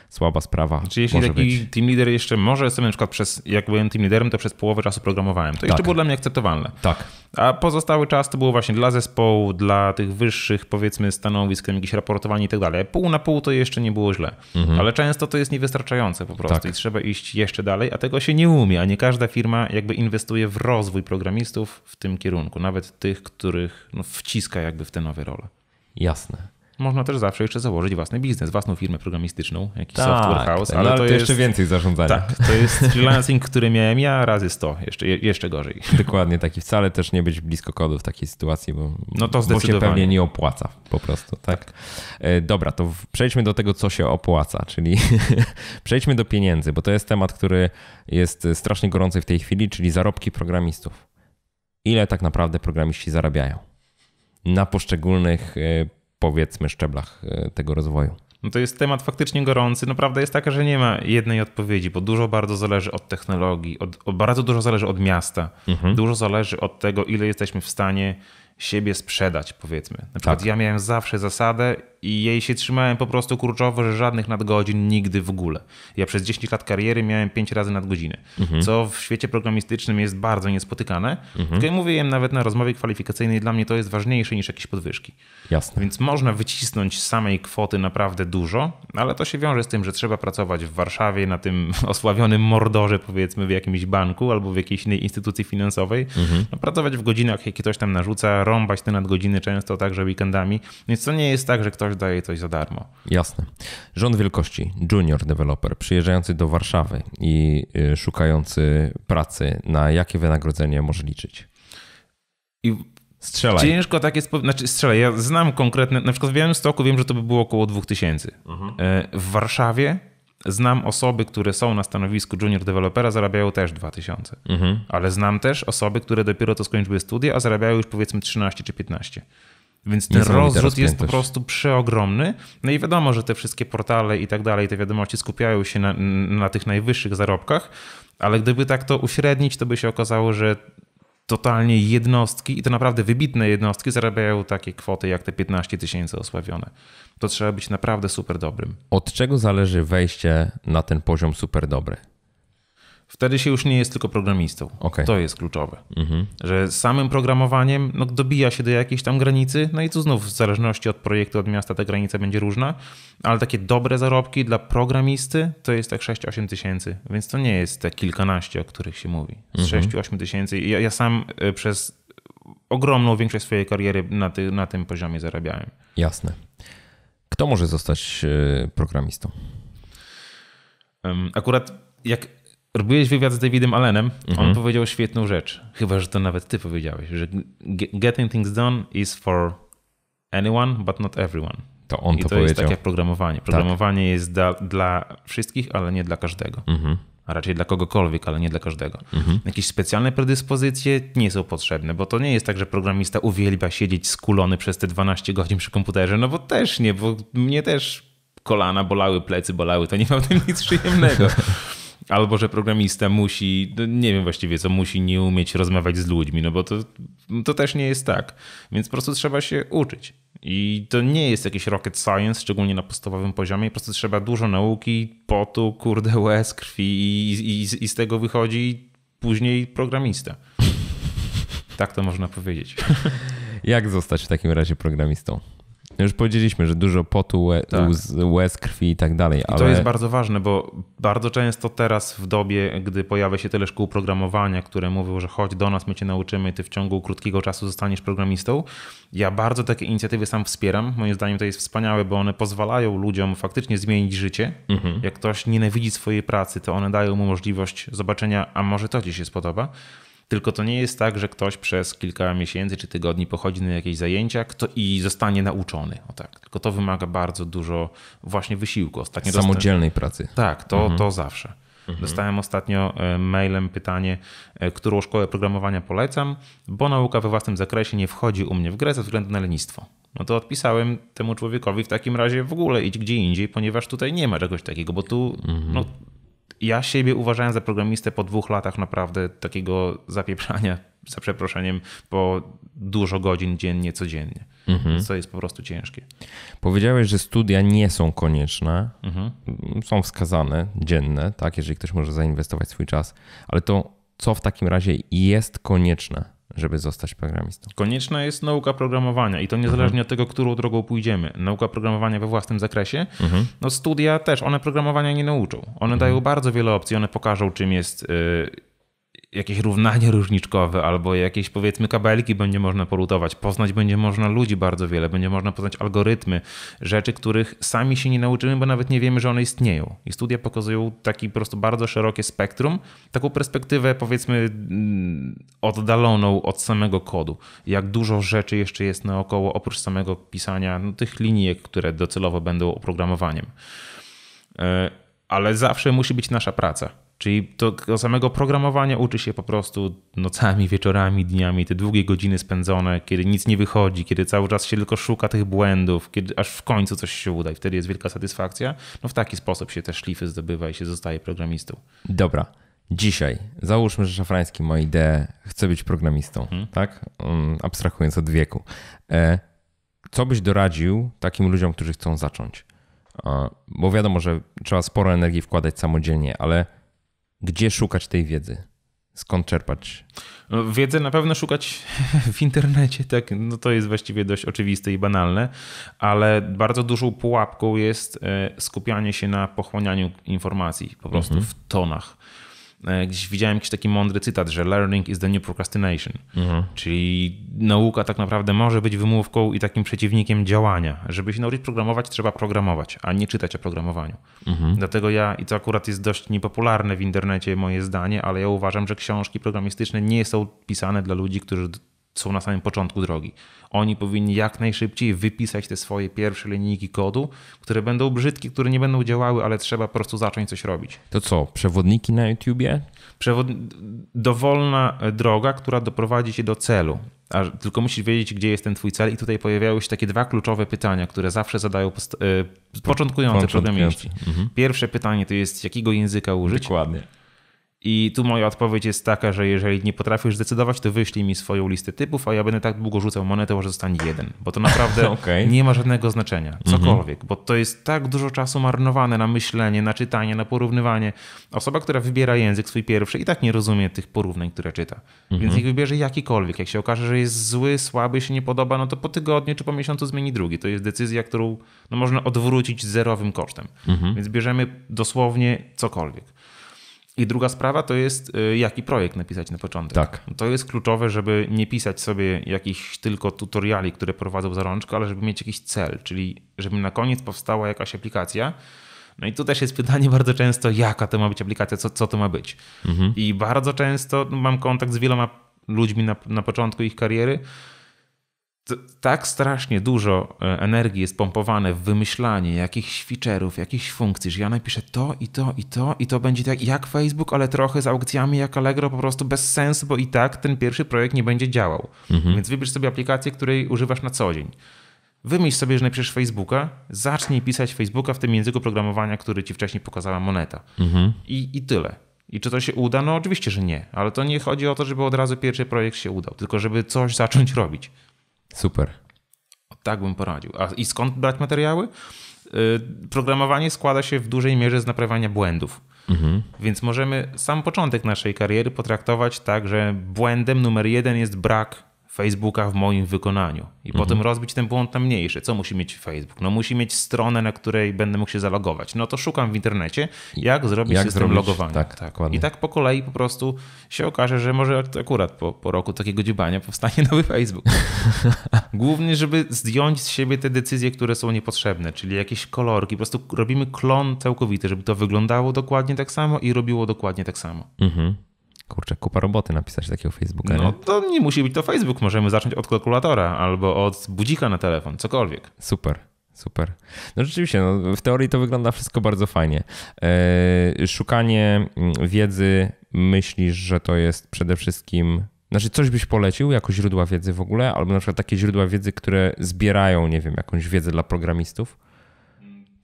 słaba sprawa. Czyli jeśli taki być. team leader jeszcze może, jestem na przykład przez, jak byłem team leaderem, to przez połowę czasu programowałem. To tak. jeszcze było dla mnie akceptowalne. Tak. A pozostały czas to było właśnie dla zespołu, dla tych wyższych powiedzmy stanowisk, jakieś raportowanie i tak dalej. Pół na pół to jeszcze nie było źle. Mhm. Ale często to jest niewystarczające po prostu tak. i trzeba iść jeszcze dalej, a tego się nie umie, a nie każda firma jakby inwestuje w rozwój programistów w tym kierunku, nawet tych, których no, wciska jakby w te nowe role. Jasne. Można też zawsze jeszcze założyć własny biznes, własną firmę programistyczną, jakiś tak, software house. No ale, ale to, to jest, jeszcze więcej zarządzania. Tak, to jest freelancing, który miałem ja razy 100, jeszcze, jeszcze gorzej. Dokładnie, taki wcale też nie być blisko kodu w takiej sytuacji, bo, no to bo się pewnie nie opłaca po prostu. Tak? tak. Dobra, to przejdźmy do tego, co się opłaca, czyli przejdźmy do pieniędzy, bo to jest temat, który jest strasznie gorący w tej chwili, czyli zarobki programistów. Ile tak naprawdę programiści zarabiają? na poszczególnych e, powiedzmy szczeblach e, tego rozwoju? No to jest temat faktycznie gorący. No prawda jest taka, że nie ma jednej odpowiedzi, bo dużo bardzo zależy od technologii, od, od bardzo dużo zależy od miasta, mhm. dużo zależy od tego, ile jesteśmy w stanie siebie sprzedać, powiedzmy. Na przykład tak. ja miałem zawsze zasadę, i jej się trzymałem po prostu kurczowo, że żadnych nadgodzin nigdy w ogóle. Ja przez 10 lat kariery miałem 5 razy nadgodziny, mhm. co w świecie programistycznym jest bardzo niespotykane. Mhm. Tylko mówiłem nawet na rozmowie kwalifikacyjnej, dla mnie to jest ważniejsze niż jakieś podwyżki. Jasne. Więc można wycisnąć z samej kwoty naprawdę dużo, ale to się wiąże z tym, że trzeba pracować w Warszawie na tym osławionym mordorze powiedzmy w jakimś banku albo w jakiejś innej instytucji finansowej. Mhm. No, pracować w godzinach, jakie ktoś tam narzuca, rąbać te nadgodziny często także weekendami. Więc to nie jest tak, że ktoś ktoś daje coś za darmo. Jasne. Rząd wielkości, junior developer przyjeżdżający do Warszawy i y, szukający pracy, na jakie wynagrodzenie może liczyć? I strzelaj. Ciężko takie, znaczy strzelaj, ja znam konkretne, na przykład w Stoku wiem, że to by było około 2000. Mhm. E, w Warszawie Znam osoby, które są na stanowisku junior dewelopera, zarabiają też 2000. Mhm. Ale znam też osoby, które dopiero to skończyły studia, a zarabiają już powiedzmy 13 czy 15. Więc ten rozrzut jest po prostu przeogromny. No i wiadomo, że te wszystkie portale i tak dalej, te wiadomości skupiają się na, na tych najwyższych zarobkach, ale gdyby tak to uśrednić, to by się okazało, że totalnie jednostki i to naprawdę wybitne jednostki zarabiają takie kwoty jak te 15 tysięcy osławione. To trzeba być naprawdę super dobrym. Od czego zależy wejście na ten poziom super dobry? Wtedy się już nie jest tylko programistą. Okay. To jest kluczowe. Mhm. Że samym programowaniem no, dobija się do jakiejś tam granicy, no i tu znów w zależności od projektu, od miasta ta granica będzie różna, ale takie dobre zarobki dla programisty to jest tak 6-8 tysięcy, więc to nie jest te kilkanaście, o których się mówi. Z mhm. 6-8 tysięcy. Ja, ja sam e, przez ogromną większość swojej kariery na, ty, na tym poziomie zarabiałem. Jasne. Kto może zostać e, programistą? Akurat jak Robiłeś wywiad z Davidem Allenem. On mhm. powiedział świetną rzecz. Chyba, że to nawet ty powiedziałeś, że getting things done is for anyone, but not everyone. To on I to, to powiedział. jest tak jak programowanie. Programowanie tak. jest dla wszystkich, ale nie dla każdego. Mhm. A raczej dla kogokolwiek, ale nie dla każdego. Mhm. Jakieś specjalne predyspozycje nie są potrzebne, bo to nie jest tak, że programista uwielbia siedzieć skulony przez te 12 godzin przy komputerze, no bo też nie, bo mnie też kolana bolały, plecy bolały, to nie ma w tym nic przyjemnego. Albo, że programista musi, no nie wiem właściwie co, musi nie umieć rozmawiać z ludźmi, no bo to, to też nie jest tak. Więc po prostu trzeba się uczyć. I to nie jest jakiś rocket science, szczególnie na podstawowym poziomie. Po prostu trzeba dużo nauki, potu, kurde, łez, krwi i, i, i z tego wychodzi później programista. Tak to można powiedzieć. Jak zostać w takim razie programistą? No już powiedzieliśmy, że dużo potu, łe, tak. łez, łez, krwi i tak dalej. I ale... to jest bardzo ważne, bo bardzo często teraz w dobie, gdy pojawia się tyle szkół programowania, które mówią, że chodź do nas, my cię nauczymy, ty w ciągu krótkiego czasu zostaniesz programistą, ja bardzo takie inicjatywy sam wspieram. Moim zdaniem to jest wspaniałe, bo one pozwalają ludziom faktycznie zmienić życie. Mhm. Jak ktoś nienawidzi swojej pracy, to one dają mu możliwość zobaczenia, a może to ci się spodoba. Tylko to nie jest tak, że ktoś przez kilka miesięcy czy tygodni pochodzi na jakieś zajęcia kto i zostanie nauczony. O tak. Tylko to wymaga bardzo dużo właśnie wysiłku. Ostatnio Samodzielnej dostałem... pracy. Tak, to, mhm. to zawsze. Mhm. Dostałem ostatnio e, mailem pytanie, e, którą szkołę programowania polecam, bo nauka we własnym zakresie nie wchodzi u mnie w grę ze względu na lenistwo. No to odpisałem temu człowiekowi w takim razie w ogóle idź gdzie indziej, ponieważ tutaj nie ma czegoś takiego, bo tu no, mhm. no, ja siebie uważałem za programistę po dwóch latach naprawdę takiego zapieprzania, za przeproszeniem, po dużo godzin dziennie, codziennie, mhm. co jest po prostu ciężkie. Powiedziałeś, że studia nie są konieczne, mhm. są wskazane dzienne, tak, jeżeli ktoś może zainwestować swój czas, ale to co w takim razie jest konieczne? żeby zostać programistą. Konieczna jest nauka programowania i to niezależnie mhm. od tego, którą drogą pójdziemy. Nauka programowania we własnym zakresie. Mhm. No studia też, one programowania nie nauczą. One mhm. dają bardzo wiele opcji, one pokażą czym jest... Yy, jakieś równanie różniczkowe albo jakieś powiedzmy kabelki będzie można polutować, poznać będzie można ludzi bardzo wiele, będzie można poznać algorytmy, rzeczy, których sami się nie nauczymy, bo nawet nie wiemy, że one istnieją. I studia pokazują taki po prostu bardzo szerokie spektrum, taką perspektywę powiedzmy mm, oddaloną od samego kodu. Jak dużo rzeczy jeszcze jest naokoło, oprócz samego pisania no, tych linijek, które docelowo będą oprogramowaniem. E, ale zawsze musi być nasza praca Czyli to samego programowania uczy się po prostu nocami, wieczorami, dniami, te długie godziny spędzone, kiedy nic nie wychodzi, kiedy cały czas się tylko szuka tych błędów, kiedy aż w końcu coś się uda i wtedy jest wielka satysfakcja. No w taki sposób się te szlify zdobywa i się zostaje programistą. Dobra. Dzisiaj, załóżmy, że Szafrański ma ideę, chce być programistą, hmm. tak? Mm, abstrahując od wieku. E, co byś doradził takim ludziom, którzy chcą zacząć? E, bo wiadomo, że trzeba sporo energii wkładać samodzielnie, ale gdzie szukać tej wiedzy? Skąd czerpać? No, wiedzę na pewno szukać w internecie, tak? No to jest właściwie dość oczywiste i banalne, ale bardzo dużą pułapką jest e, skupianie się na pochłanianiu informacji po prostu mhm. w tonach. E, gdzieś widziałem jakiś taki mądry cytat, że learning is the new procrastination. Mhm. Czyli nauka tak naprawdę może być wymówką i takim przeciwnikiem działania. Żeby się nauczyć programować, trzeba programować, a nie czytać o programowaniu. Mhm. Dlatego ja, i to akurat jest dość niepopularne w internecie moje zdanie, ale ja uważam, że książki programistyczne nie są pisane dla ludzi, którzy są na samym początku drogi. Oni powinni jak najszybciej wypisać te swoje pierwsze linijki kodu, które będą brzydkie, które nie będą działały, ale trzeba po prostu zacząć coś robić. To co, przewodniki na YouTubie? Przewod... Dowolna e, droga, która doprowadzi cię do celu. A tylko musisz wiedzieć, gdzie jest ten twój cel i tutaj pojawiały się takie dwa kluczowe pytania, które zawsze zadają post- e, początkujący programiści. Mhm. Pierwsze pytanie to jest, jakiego języka użyć? Dokładnie. I tu moja odpowiedź jest taka, że jeżeli nie potrafisz decydować, to wyślij mi swoją listę typów, a ja będę tak długo rzucał monetę, że zostanie jeden. Bo to naprawdę okay. nie ma żadnego znaczenia. Mhm. Cokolwiek. Bo to jest tak dużo czasu marnowane na myślenie, na czytanie, na porównywanie. Osoba, która wybiera język swój pierwszy i tak nie rozumie tych porównań, które czyta. Więc mhm. niech wybierze jakikolwiek. Jak się okaże, że jest zły, słaby, się nie podoba, no to po tygodniu czy po miesiącu zmieni drugi. To jest decyzja, którą no, można odwrócić zerowym kosztem. Mhm. Więc bierzemy dosłownie cokolwiek. I druga sprawa to jest, y, jaki projekt napisać na początek. Tak. To jest kluczowe, żeby nie pisać sobie jakichś tylko tutoriali, które prowadzą za rączkę, ale żeby mieć jakiś cel, czyli żeby na koniec powstała jakaś aplikacja, no i tu też jest pytanie bardzo często, jaka to ma być aplikacja, co, co to ma być. Mhm. I bardzo często no, mam kontakt z wieloma ludźmi na, na początku ich kariery, tak strasznie dużo e, energii jest pompowane w wymyślanie jakichś feature'ów, jakichś funkcji, że ja napiszę to i to i to i to będzie tak jak Facebook, ale trochę z aukcjami jak Allegro, po prostu bez sensu, bo i tak ten pierwszy projekt nie będzie działał. Mhm. Więc wybierz sobie aplikację, której używasz na co dzień. Wymyśl sobie, że napiszesz Facebooka, zacznij pisać Facebooka w tym języku programowania, który ci wcześniej pokazała moneta. Mhm. I, I tyle. I czy to się uda? No oczywiście, że nie, ale to nie chodzi o to, żeby od razu pierwszy projekt się udał, tylko żeby coś zacząć robić. Super. Tak bym poradził. A i skąd brać materiały? Y, programowanie składa się w dużej mierze z naprawiania błędów. Mhm. Więc możemy sam początek naszej kariery potraktować tak, że błędem numer jeden jest brak Facebooka w moim wykonaniu i mhm. potem rozbić ten błąd na mniejsze. Co musi mieć Facebook? No musi mieć stronę, na której będę mógł się zalogować. No to szukam w internecie, jak zrobić jak system zrobić, logowania. Tak, tak. I tak po kolei po prostu się okaże, że może akurat po, po roku takiego dziubania powstanie nowy Facebook. Głównie, żeby zdjąć z siebie te decyzje, które są niepotrzebne, czyli jakieś kolorki. Po prostu robimy klon całkowity, żeby to wyglądało dokładnie tak samo i robiło dokładnie tak samo. Mhm. Kurczę, kupa roboty napisać takiego Facebooka. No to nie musi być to Facebook, możemy zacząć od kalkulatora albo od budzika na telefon, cokolwiek. Super. Super. No rzeczywiście, no, w teorii to wygląda wszystko bardzo fajnie. Yy, szukanie mm, wiedzy, myślisz, że to jest przede wszystkim. Znaczy, coś byś polecił jako źródła wiedzy w ogóle, albo na przykład takie źródła wiedzy, które zbierają, nie wiem, jakąś wiedzę dla programistów?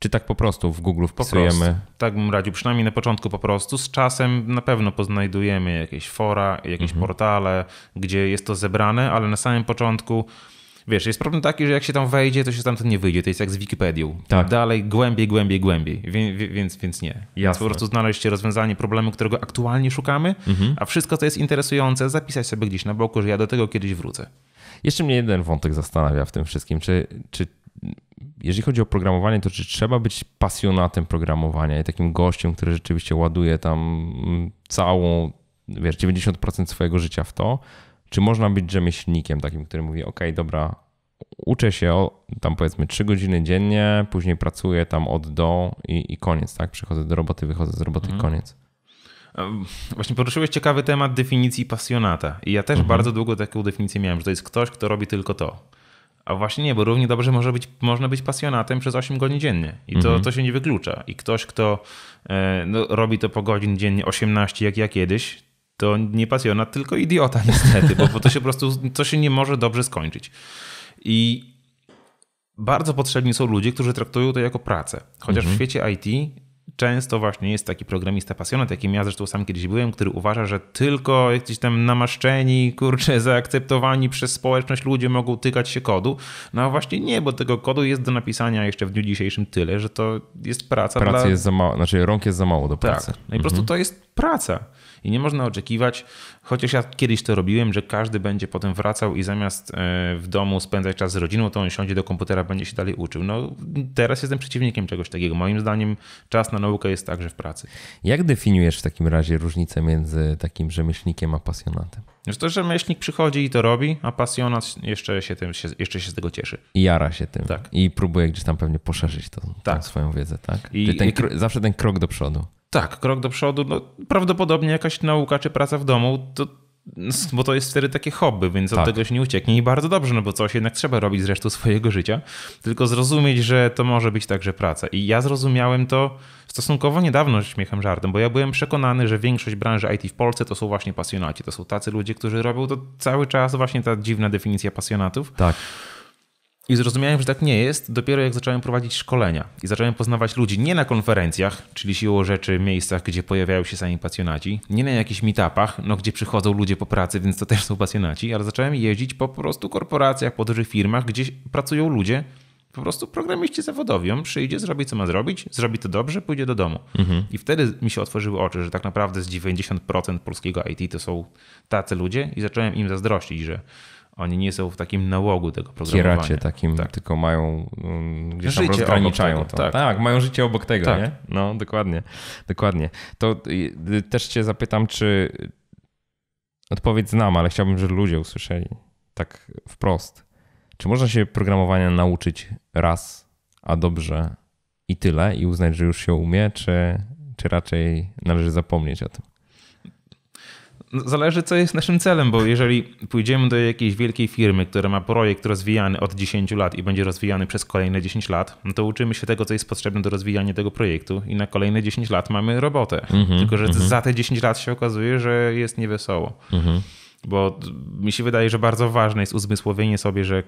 Czy tak po prostu w Google wpisujemy? Prostu, tak bym radził, przynajmniej na początku po prostu. Z czasem na pewno poznajdujemy jakieś fora, jakieś mhm. portale, gdzie jest to zebrane, ale na samym początku wiesz, jest problem taki, że jak się tam wejdzie, to się stamtąd nie wyjdzie. To jest jak z Wikipedią. Tak. Dalej, głębiej, głębiej, głębiej. więc, więc nie. Jasne. Więc po prostu znaleźć rozwiązanie problemu, którego aktualnie szukamy, mhm. a wszystko, co jest interesujące, zapisać sobie gdzieś na boku, że ja do tego kiedyś wrócę. Jeszcze mnie jeden wątek zastanawia w tym wszystkim. Czy, czy jeżeli chodzi o programowanie, to czy trzeba być pasjonatem programowania i takim gościem, który rzeczywiście ładuje tam mm, całą, wiesz, 90% swojego życia w to? Czy można być rzemieślnikiem takim, który mówi, ok, dobra, uczę się o, tam powiedzmy 3 godziny dziennie, później pracuję tam od do i, i koniec, tak? Przychodzę do roboty, wychodzę z roboty mhm. i koniec. Właśnie poruszyłeś ciekawy temat definicji pasjonata. I ja też mhm. bardzo długo taką definicję miałem, że to jest ktoś, kto robi tylko to. A właśnie nie, bo równie dobrze może być, można być pasjonatem przez 8 godzin dziennie i to, mhm. to się nie wyklucza. I ktoś, kto e, no, robi to po godzin dziennie 18 jak ja kiedyś, to nie pasjonat, tylko idiota niestety, bo, bo to się po prostu, to się nie może dobrze skończyć. I bardzo potrzebni są ludzie, którzy traktują to jako pracę. Chociaż mhm. w świecie IT często właśnie jest taki programista pasjonat, jakim ja zresztą sam kiedyś byłem, który uważa, że tylko jakiś tam namaszczeni, kurcze, zaakceptowani przez społeczność ludzie mogą tykać się kodu. No a właśnie nie, bo tego kodu jest do napisania jeszcze w dniu dzisiejszym tyle, że to jest praca. praca dla... jest za mało, znaczy rąk jest za mało do pracy. Tak. No i po prostu mhm. to jest praca. I nie można oczekiwać, chociaż ja kiedyś to robiłem, że każdy będzie potem wracał i zamiast e, w domu spędzać czas z rodziną, to on siądzie do komputera, będzie się dalej uczył. No teraz jestem przeciwnikiem czegoś takiego. Moim zdaniem czas na naukę jest także w pracy. Jak definiujesz w takim razie różnicę między takim rzemieślnikiem a pasjonatem? Że to rzemieślnik przychodzi i to robi, a pasjonat jeszcze się, tym, jeszcze się z tego cieszy. I jara się tym. Tak. I próbuje gdzieś tam pewnie poszerzyć tą, tak. tą swoją wiedzę, tak? I, ten, i... Zawsze ten krok do przodu. Tak, krok do przodu. No, prawdopodobnie jakaś nauka czy praca w domu to no, bo to jest wtedy takie hobby, więc tak. od tego się nie ucieknie i bardzo dobrze, no bo coś jednak trzeba robić z resztą swojego życia, tylko zrozumieć, że to może być także praca. I ja zrozumiałem to stosunkowo niedawno, śmiechem żartem, bo ja byłem przekonany, że większość branży IT w Polsce to są właśnie pasjonaci, to są tacy ludzie, którzy robią to cały czas, właśnie ta dziwna definicja pasjonatów. Tak. I zrozumiałem, że tak nie jest, dopiero jak zacząłem prowadzić szkolenia i zacząłem poznawać ludzi nie na konferencjach, czyli siłą rzeczy miejscach, gdzie pojawiają się sami pasjonaci, nie na jakichś meetupach, no gdzie przychodzą ludzie po pracy, więc to też są pasjonaci, ale zacząłem jeździć po prostu korporacjach, po dużych firmach, gdzie pracują ludzie, po prostu programiści zawodowi. On przyjdzie, zrobi co ma zrobić, zrobi to dobrze, pójdzie do domu. Mhm. I wtedy mi się otworzyły oczy, że tak naprawdę z 90% polskiego IT to są tacy ludzie i zacząłem im zazdrościć, że oni nie są w takim nałogu tego programowania. Kieracie takim, tak. tylko mają, mm, gdzieś życie tam rozgraniczają to. Tak. tak. mają życie obok tego, tak. nie? No, dokładnie, dokładnie. To y, y, też cię zapytam, czy odpowiedź znam, ale chciałbym, żeby ludzie usłyszeli tak wprost. Czy można się programowania nauczyć raz, a dobrze i tyle i uznać, że już się umie, czy, czy raczej należy zapomnieć o tym? No, zależy, co jest naszym celem, bo jeżeli pójdziemy do jakiejś wielkiej firmy, która ma projekt rozwijany od 10 lat i będzie rozwijany przez kolejne 10 lat, no to uczymy się tego, co jest potrzebne do rozwijania tego projektu i na kolejne 10 lat mamy robotę. Mm -hmm, Tylko, że mm -hmm. za te 10 lat się okazuje, że jest niewesoło. Mm -hmm. Bo mi się wydaje, że bardzo ważne jest uzmysłowienie sobie, że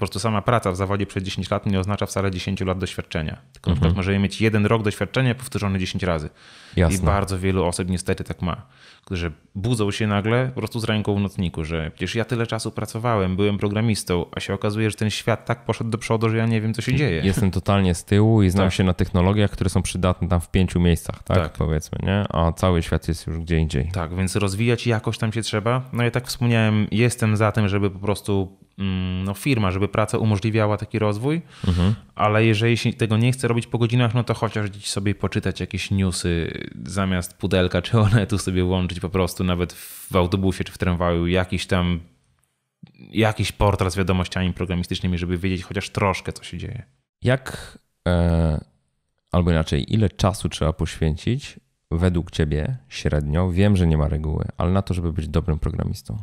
po prostu sama praca w zawodzie przez 10 lat nie oznacza wcale 10 lat doświadczenia. Tylko mhm. na przykład mhm. możemy mieć jeden rok doświadczenia powtórzony 10 razy. Jasne. I bardzo wielu osób niestety tak ma, że budzą się nagle po prostu z ręką w nocniku, że przecież ja tyle czasu pracowałem, byłem programistą, a się okazuje, że ten świat tak poszedł do przodu, że ja nie wiem, co się dzieje. Jestem totalnie z tyłu i znam tak. się na technologiach, które są przydatne tam w pięciu miejscach, tak, tak? Powiedzmy, nie? A cały świat jest już gdzie indziej. Tak, więc rozwijać jakoś tam się trzeba. No i ja tak wspomniałem, jestem za tym, żeby po prostu Mm, no, firma, żeby praca umożliwiała taki rozwój, mhm. ale jeżeli się tego nie chce robić po godzinach, no to chociaż gdzieś sobie poczytać jakieś newsy zamiast pudelka czy one tu sobie łączyć po prostu nawet w autobusie czy w tramwaju jakiś tam jakiś portal z wiadomościami programistycznymi, żeby wiedzieć chociaż troszkę, co się dzieje. Jak, e, albo inaczej, ile czasu trzeba poświęcić według ciebie średnio? Wiem, że nie ma reguły, ale na to, żeby być dobrym programistą.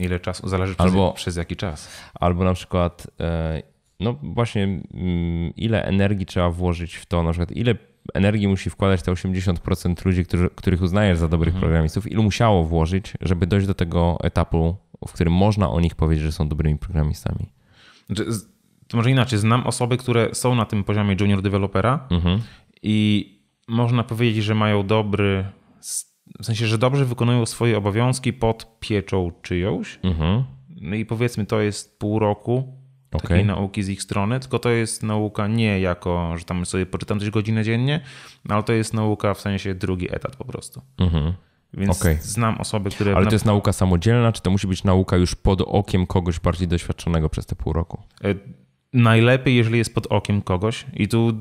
Ile czasu? Zależy albo, przez, jaki czas. Albo na przykład, e, no właśnie, mm, ile energii trzeba włożyć w to, na przykład ile energii musi wkładać te 80% ludzi, którzy, których uznajesz za dobrych mhm. programistów, ilu musiało włożyć, żeby dojść do tego etapu, w którym można o nich powiedzieć, że są dobrymi programistami? Znaczy, to może inaczej, znam osoby, które są na tym poziomie junior dewelopera mhm. i można powiedzieć, że mają dobry w sensie, że dobrze wykonują swoje obowiązki pod pieczą czyjąś. Mhm. No i powiedzmy, to jest pół roku okay. takiej nauki z ich strony, tylko to jest nauka nie jako, że tam sobie poczytam coś godzinę dziennie, no, ale to jest nauka w sensie drugi etat po prostu. Mhm. Więc okay. znam osoby, które. Ale to jest nauka samodzielna, czy to musi być nauka już pod okiem kogoś bardziej doświadczonego przez te pół roku? E, najlepiej, jeżeli jest pod okiem kogoś. I tu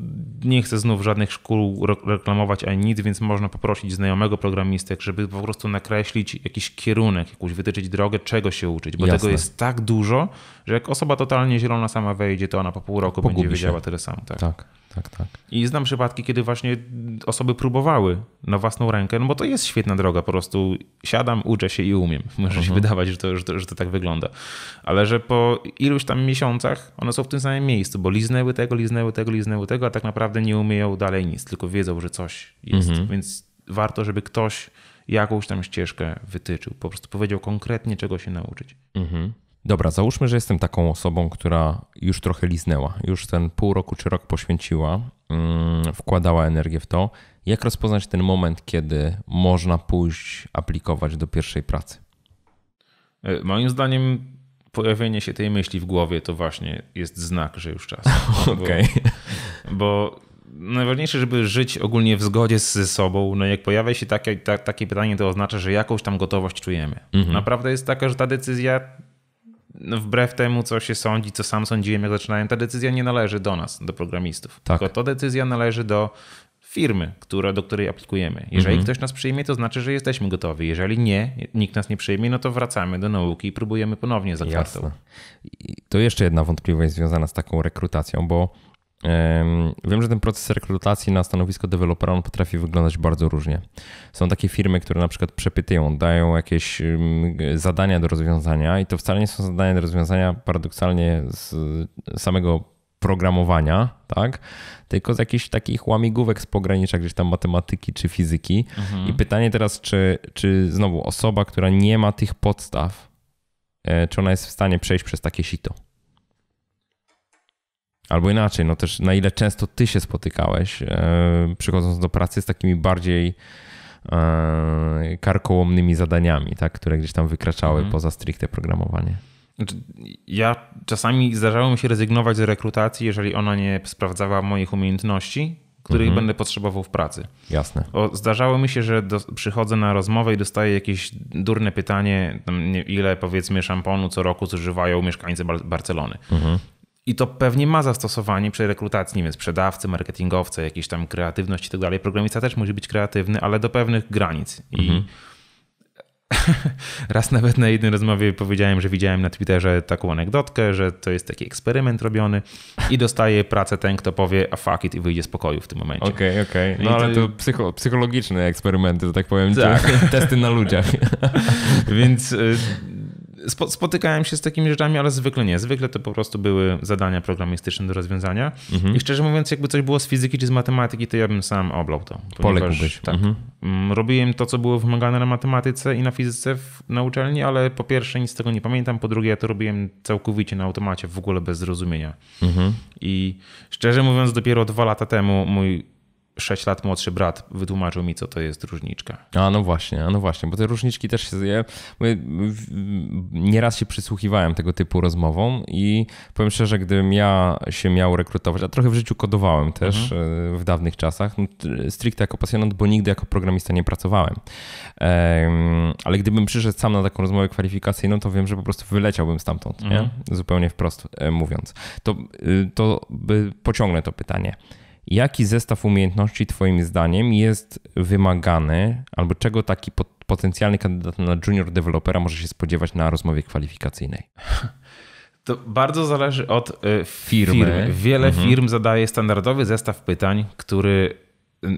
nie chcę znów żadnych szkół reklamować ani nic, więc można poprosić znajomego programistę, żeby po prostu nakreślić jakiś kierunek, jakąś wytyczyć drogę, czego się uczyć. Bo Jasne. tego jest tak dużo, że jak osoba totalnie zielona sama wejdzie, to ona po pół roku Pogubi będzie wiedziała tyle samo. Tak. tak tak, tak. I znam przypadki, kiedy właśnie osoby próbowały na własną rękę, no bo to jest świetna droga, po prostu siadam, uczę się i umiem. Może mhm. się wydawać, że to, że, to, że to tak wygląda. Ale że po iluś tam miesiącach one są w tym samym miejscu, bo liznęły tego, liznęły tego, liznęły tego, a tak naprawdę nie umieją dalej nic, tylko wiedzą, że coś jest. Mhm. Więc warto, żeby ktoś jakąś tam ścieżkę wytyczył, po prostu powiedział konkretnie, czego się nauczyć. Mhm. Dobra, załóżmy, że jestem taką osobą, która już trochę liznęła, już ten pół roku czy rok poświęciła, mm, wkładała energię w to. Jak rozpoznać ten moment, kiedy można pójść aplikować do pierwszej pracy? E, moim zdaniem pojawienie się tej myśli w głowie to właśnie jest znak, że już czas. Okej. Bo, bo najważniejsze, żeby żyć ogólnie w zgodzie ze sobą. No jak pojawia się takie, ta, takie pytanie, to oznacza, że jakąś tam gotowość czujemy. Mhm. Naprawdę jest taka, że ta decyzja no, wbrew temu, co się sądzi, co sam sądziłem, jak zaczynałem, ta decyzja nie należy do nas, do programistów. Tak. Tylko to decyzja należy do firmy, która, do której aplikujemy. Jeżeli mhm. ktoś nas przyjmie, to znaczy, że jesteśmy gotowi. Jeżeli nie, nikt nas nie przyjmie, no to wracamy do nauki i próbujemy ponownie za kwartał. to jeszcze jedna wątpliwość związana z taką rekrutacją, bo Wiem, że ten proces rekrutacji na stanowisko dewelopera on potrafi wyglądać bardzo różnie. Są takie firmy, które na przykład przepytują, dają jakieś zadania do rozwiązania i to wcale nie są zadania do rozwiązania paradoksalnie z samego programowania, tak? Tylko z jakichś takich łamigłówek z pogranicza gdzieś tam matematyki czy fizyki. Mhm. I pytanie teraz, czy, czy znowu osoba, która nie ma tych podstaw, e, czy ona jest w stanie przejść przez takie sito? Albo inaczej, no też na ile często ty się spotykałeś, e, przychodząc do pracy z takimi bardziej e, karkołomnymi zadaniami, tak, które gdzieś tam wykraczały mhm. poza stricte programowanie. Znaczy, ja czasami zdarzało mi się rezygnować z rekrutacji, jeżeli ona nie sprawdzała moich umiejętności, których mhm. będę potrzebował w pracy. Jasne. O, zdarzało mi się, że do, przychodzę na rozmowę i dostaję jakieś durne pytanie, tam, ile powiedzmy szamponu co roku zużywają mieszkańcy Bar Barcelony. Mhm. I to pewnie ma zastosowanie przy rekrutacji, nie wiem, sprzedawcy, marketingowcy, jakieś tam kreatywność i tak dalej. Programista też musi być kreatywny, ale do pewnych granic. I mhm. raz nawet na jednej rozmowie powiedziałem, że widziałem na Twitterze taką anegdotkę, że to jest taki eksperyment robiony i dostaje pracę ten, kto powie a fuck it i wyjdzie z pokoju w tym momencie. Okej, okay, okej. Okay. No I ale to, to psycho, psychologiczne eksperymenty, że tak powiem, tak. testy na ludziach. Więc y, Spo, spotykałem się z takimi rzeczami, ale zwykle nie. Zwykle to po prostu były zadania programistyczne do rozwiązania. Mhm. I szczerze mówiąc, jakby coś było z fizyki czy z matematyki, to ja bym sam oblał to. Poległbyś. Tak. Mhm. Mm, robiłem to, co było wymagane na matematyce i na fizyce w, na uczelni, ale po pierwsze nic z tego nie pamiętam, po drugie ja to robiłem całkowicie na automacie, w ogóle bez zrozumienia. Mhm. I szczerze mówiąc, dopiero dwa lata temu mój 6 lat młodszy brat wytłumaczył mi, co to jest różniczka. A no właśnie, a no właśnie, bo te różniczki też się. Ja, nieraz się przysłuchiwałem tego typu rozmowom i powiem szczerze, gdybym ja się miał rekrutować, a trochę w życiu kodowałem też mhm. E, w dawnych czasach, no, stricte jako pasjonant, bo nigdy jako programista nie pracowałem. ale gdybym przyszedł sam na taką rozmowę kwalifikacyjną, to wiem, że po prostu wyleciałbym stamtąd, mhm. nie? zupełnie wprost e, mówiąc. To, y, to by pociągnę to pytanie Jaki zestaw umiejętności Twoim zdaniem jest wymagany, albo czego taki potencjalny kandydat na junior dewelopera może się spodziewać na rozmowie kwalifikacyjnej? To bardzo zależy od y, firmy. firmy. Wiele mhm. firm zadaje standardowy zestaw pytań, który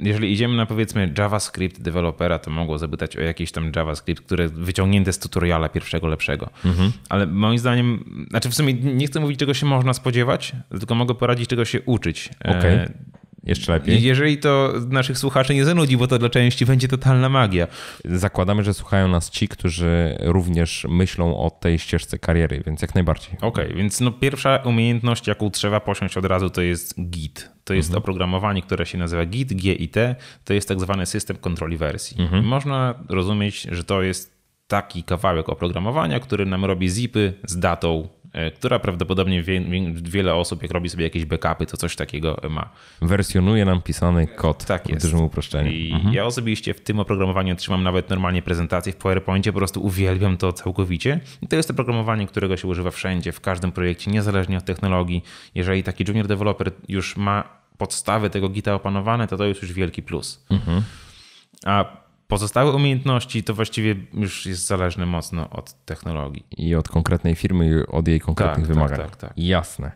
jeżeli idziemy na powiedzmy JavaScript dewelopera, to mogło zapytać o jakiś tam JavaScript, które wyciągnięte z tutoriala pierwszego lepszego. Mhm. Ale moim zdaniem, znaczy w sumie nie chcę mówić czego się można spodziewać, tylko mogę poradzić czego się uczyć. E, okay. Jeszcze lepiej. Jeżeli to naszych słuchaczy nie zanudzi, bo to dla części będzie totalna magia. Zakładamy, że słuchają nas ci, którzy również myślą o tej ścieżce kariery, więc jak najbardziej. Okej, okay, więc no pierwsza umiejętność, jaką trzeba posiąść od razu, to jest Git. To jest mhm. oprogramowanie, które się nazywa Git, GIT. To jest tak zwany system kontroli wersji. Mhm. Można rozumieć, że to jest taki kawałek oprogramowania, który nam robi zipy z datą E, która prawdopodobnie wie, wiele osób, jak robi sobie jakieś backupy, to coś takiego ma. Wersjonuje nam pisany tak kod tak jest. dużym uproszczeniu. I mhm. Ja osobiście w tym oprogramowaniu trzymam nawet normalnie prezentację w PowerPoincie, po prostu uwielbiam to całkowicie. I to jest oprogramowanie, którego się używa wszędzie, w każdym projekcie, niezależnie od technologii. Jeżeli taki junior developer już ma podstawy tego Gita opanowane, to to jest już wielki plus. Mhm. A pozostałe umiejętności to właściwie już jest zależne mocno od technologii. I od konkretnej firmy, i od jej konkretnych tak, tak wymagań. Tak, tak, tak. Jasne.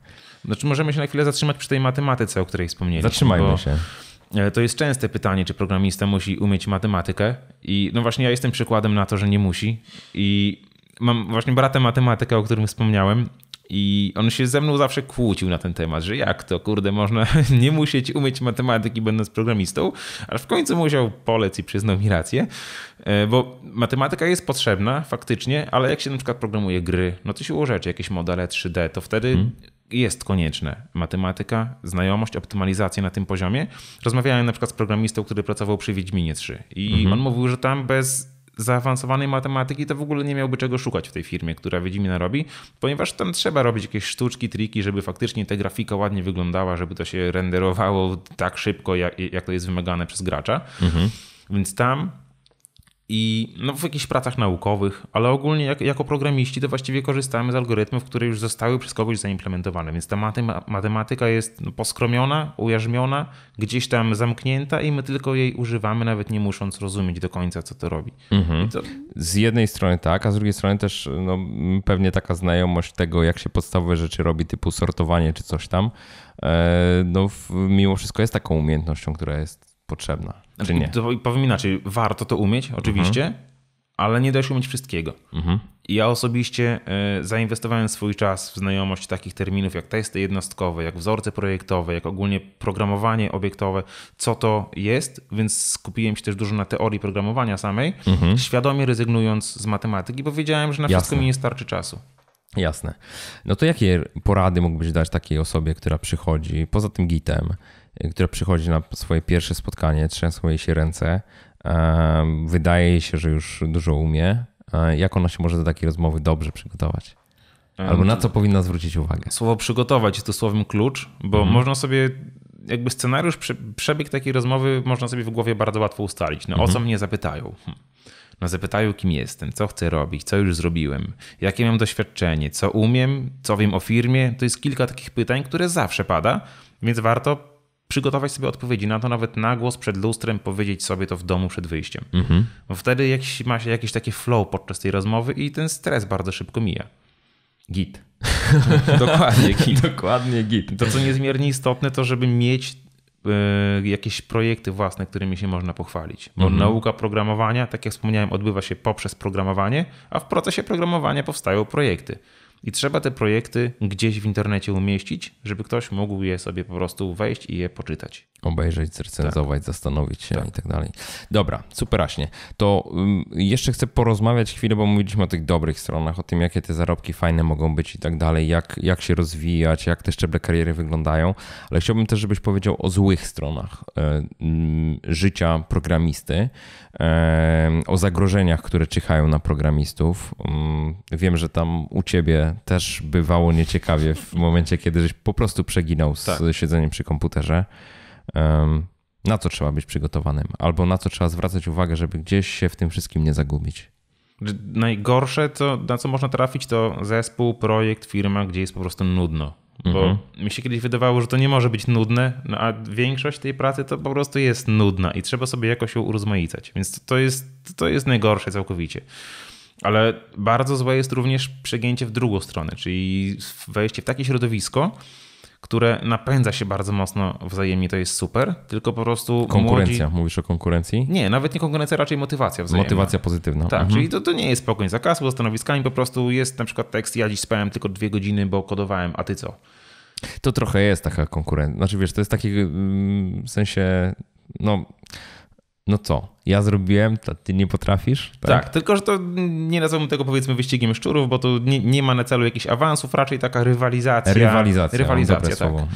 Znaczy możemy się na chwilę zatrzymać przy tej matematyce, o której wspomnieliśmy. Zatrzymajmy się. E, to jest częste pytanie, czy programista musi umieć matematykę. I no właśnie ja jestem przykładem na to, że nie musi. I mam właśnie brata matematyka, o którym wspomniałem, i on się ze mną zawsze kłócił na ten temat, że jak to, kurde, można nie musieć umieć matematyki będąc programistą, ale w końcu musiał polec i przyznał mi rację, e, bo matematyka jest potrzebna faktycznie, ale jak się na przykład programuje gry, no to się ułożyć jakieś modele 3D, to wtedy hmm jest konieczne. Matematyka, znajomość, optymalizacja na tym poziomie. Rozmawiałem na przykład z programistą, który pracował przy Wiedźminie 3 i mhm. on mówił, że tam bez zaawansowanej matematyki, to w ogóle nie miałby czego szukać w tej firmie, która Wiedźmina robi, ponieważ tam trzeba robić jakieś sztuczki, triki, żeby faktycznie ta grafika ładnie wyglądała, żeby to się renderowało tak szybko, jak, jak to jest wymagane przez gracza. Mhm. Więc tam i no, w jakichś pracach naukowych, ale ogólnie jak, jako programiści to właściwie korzystamy z algorytmów, które już zostały przez kogoś zaimplementowane, więc ta matematyka jest poskromiona, ujarzmiona, gdzieś tam zamknięta i my tylko jej używamy, nawet nie musząc rozumieć do końca, co to robi. Mhm. To... Z jednej strony tak, a z drugiej strony też no, pewnie taka znajomość tego, jak się podstawowe rzeczy robi, typu sortowanie czy coś tam, e, no, mimo wszystko jest taką umiejętnością, która jest potrzebna. Czy znaczy nie? To powiem inaczej, warto to umieć, oczywiście, mhm. ale nie da się umieć wszystkiego. Mhm. Ja osobiście e, zainwestowałem swój czas w znajomość takich terminów jak testy jednostkowe, jak wzorce projektowe, jak ogólnie programowanie obiektowe, co to jest, więc skupiłem się też dużo na teorii programowania samej, mhm. świadomie rezygnując z matematyki, bo wiedziałem, że na Jasne. wszystko mi nie starczy czasu. Jasne. No to jakie porady mógłbyś dać takiej osobie, która przychodzi poza tym gitem? Y, która przychodzi na swoje pierwsze spotkanie, trzęsą jej się ręce, wydaje jej się, że już dużo umie. E, jak ona się może do takiej rozmowy dobrze przygotować? Albo na co powinna zwrócić uwagę? Słowo przygotować jest to słowem klucz, bo mhm. można sobie jakby scenariusz, przebieg takiej rozmowy można sobie w głowie bardzo łatwo ustalić. No mhm. o co mnie zapytają? Hm. No zapytają, kim jestem, co chcę robić, co już zrobiłem, jakie mam doświadczenie, co umiem, co wiem o firmie. To jest kilka takich pytań, które zawsze pada, więc warto przygotować sobie odpowiedzi na to, nawet na głos przed lustrem, powiedzieć sobie to w domu przed wyjściem. Mhm. Bo wtedy jak ma się jakieś takie flow podczas tej rozmowy i ten stres bardzo szybko mija. Git. Dokładnie git. Dokładnie git. To, co niezmiernie istotne, to żeby mieć e, jakieś projekty własne, którymi się można pochwalić. Bo mhm. nauka programowania, tak jak wspomniałem, odbywa się poprzez programowanie, a w procesie programowania powstają projekty. I trzeba te projekty gdzieś w internecie umieścić, żeby ktoś mógł je sobie po prostu wejść i je poczytać. Obejrzeć, zrecenzować, tak. zastanowić się tak. i tak dalej. Dobra, superaśnie. To mm, jeszcze chcę porozmawiać chwilę, bo mówiliśmy o tych dobrych stronach, o tym, jakie te zarobki fajne mogą być i tak dalej, jak, jak się rozwijać, jak te szczeble kariery wyglądają, ale chciałbym też, żebyś powiedział o złych stronach e, życia programisty, o zagrożeniach, które czyhają na programistów. Mm, wiem, że tam u ciebie też bywało nieciekawie w momencie, kiedy żeś po prostu przeginął z tak. siedzeniem przy komputerze. Na co trzeba być przygotowanym, albo na co trzeba zwracać uwagę, żeby gdzieś się w tym wszystkim nie zagubić. Najgorsze, co, na co można trafić, to zespół, projekt, firma, gdzie jest po prostu nudno bo mhm. mi się kiedyś wydawało, że to nie może być nudne, no a większość tej pracy to po prostu jest nudna i trzeba sobie jakoś ją urozmaicać, więc to jest, to jest najgorsze całkowicie. Ale bardzo złe jest również przegięcie w drugą stronę, czyli wejście w takie środowisko, które napędza się bardzo mocno wzajemnie, to jest super, tylko po prostu. Konkurencja, młodzi... mówisz o konkurencji? Nie, nawet nie konkurencja, raczej motywacja wzajemna. Motywacja pozytywna. Tak, mhm. czyli to, to nie jest spokój za kasą, za stanowiskami, po prostu jest na przykład tekst, ja dziś spałem tylko dwie godziny, bo kodowałem, a ty co? To trochę jest taka konkurencja. Znaczy wiesz, to jest taki mm, w sensie, no no co, ja zrobiłem, to ty nie potrafisz? Tak? tak, tylko że to nie nazwałbym tego powiedzmy wyścigiem szczurów, bo tu nie, nie ma na celu jakichś awansów, raczej taka rywalizacja. Rywalizacja, rywalizacja tak. Mhm.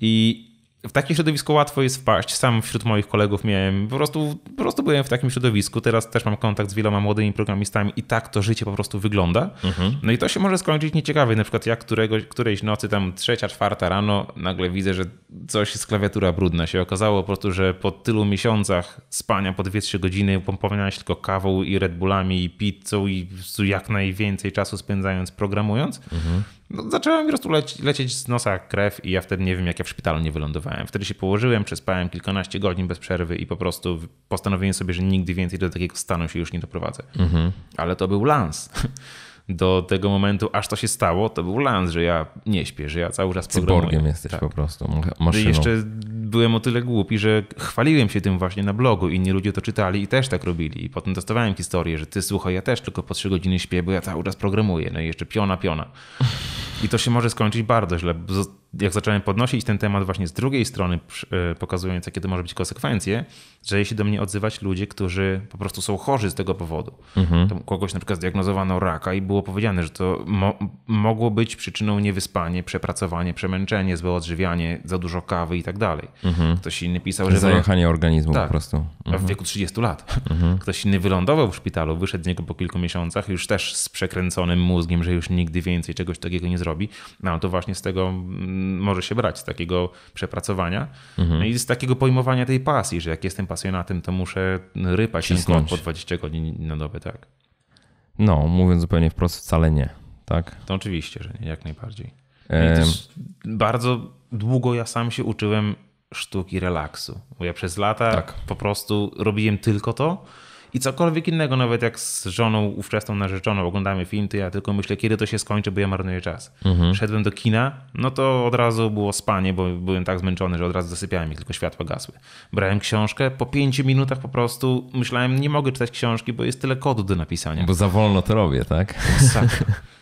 I w takie środowisko łatwo jest wpaść. Sam wśród moich kolegów miałem, po prostu, po prostu byłem w takim środowisku. Teraz też mam kontakt z wieloma młodymi programistami i tak to życie po prostu wygląda. Mhm. No i to się może skończyć nieciekawie. Na przykład jak któregoś, którejś nocy, tam trzecia, czwarta rano, nagle widzę, że coś jest klawiatura brudna. Się okazało po prostu, że po tylu miesiącach spania po 2-3 godziny pompowania się tylko kawą i Red Bullami i pizzą i jak najwięcej czasu spędzając programując, mhm no, zaczęła mi po prostu lecieć, lecieć z nosa krew i ja wtedy nie wiem, jak ja w szpitalu nie wylądowałem. Wtedy się położyłem, przespałem kilkanaście godzin bez przerwy i po prostu postanowiłem sobie, że nigdy więcej do takiego stanu się już nie doprowadzę. Mhm. Ale to był lans. Do tego momentu, aż to się stało, to był lans, że ja nie śpię, że ja cały czas Cyborgiem programuję. jesteś tak. po prostu, no maszyną. I jeszcze byłem o tyle głupi, że chwaliłem się tym właśnie na blogu. Inni ludzie to czytali i też tak robili. I potem dostawałem historię, że ty słuchaj, ja też tylko po trzy godziny śpię, bo ja cały czas programuję. No i jeszcze piona, piona. I to się może skończyć bardzo źle. Jak zacząłem podnosić ten temat właśnie z drugiej strony, e, pokazując, jakie to może być konsekwencje, że się do mnie odzywać ludzie, którzy po prostu są chorzy z tego powodu. Mhm. Kogoś na przykład zdiagnozowano raka i było powiedziane, że to mo mogło być przyczyną niewyspanie, przepracowanie, przemęczenie, złe odżywianie, za dużo kawy i tak dalej. Mhm. Ktoś inny pisał, że... Zajechanie organizmu tak, po prostu. Mhm. W wieku 30 lat. Mhm. Ktoś inny wylądował w szpitalu, wyszedł z niego po kilku miesiącach, już też z przekręconym mózgiem, że już nigdy więcej czegoś takiego nie zrobi robi, no to właśnie z tego mm, może się brać, z takiego przepracowania mhm. No i z takiego pojmowania tej pasji, że jak jestem pasjonatem, to muszę rypać się po 20 godzin na dobę, tak. No, mówiąc zupełnie wprost, wcale nie, tak? To oczywiście, że nie, jak najbardziej. Ehm. bardzo długo ja sam się uczyłem sztuki relaksu, bo ja przez lata tak. po prostu robiłem tylko to, i cokolwiek innego, nawet jak z żoną ówczesną narzeczoną oglądamy film, to ja tylko myślę, kiedy to się skończy, bo ja marnuję czas. Mhm. Szedłem do kina, no to od razu było spanie, bo byłem tak zmęczony, że od razu zasypiałem, i tylko światła gasły. Brałem książkę, po pięciu minutach po prostu myślałem, nie mogę czytać książki, bo jest tyle kodu do napisania. Bo za wolno to robię, tak?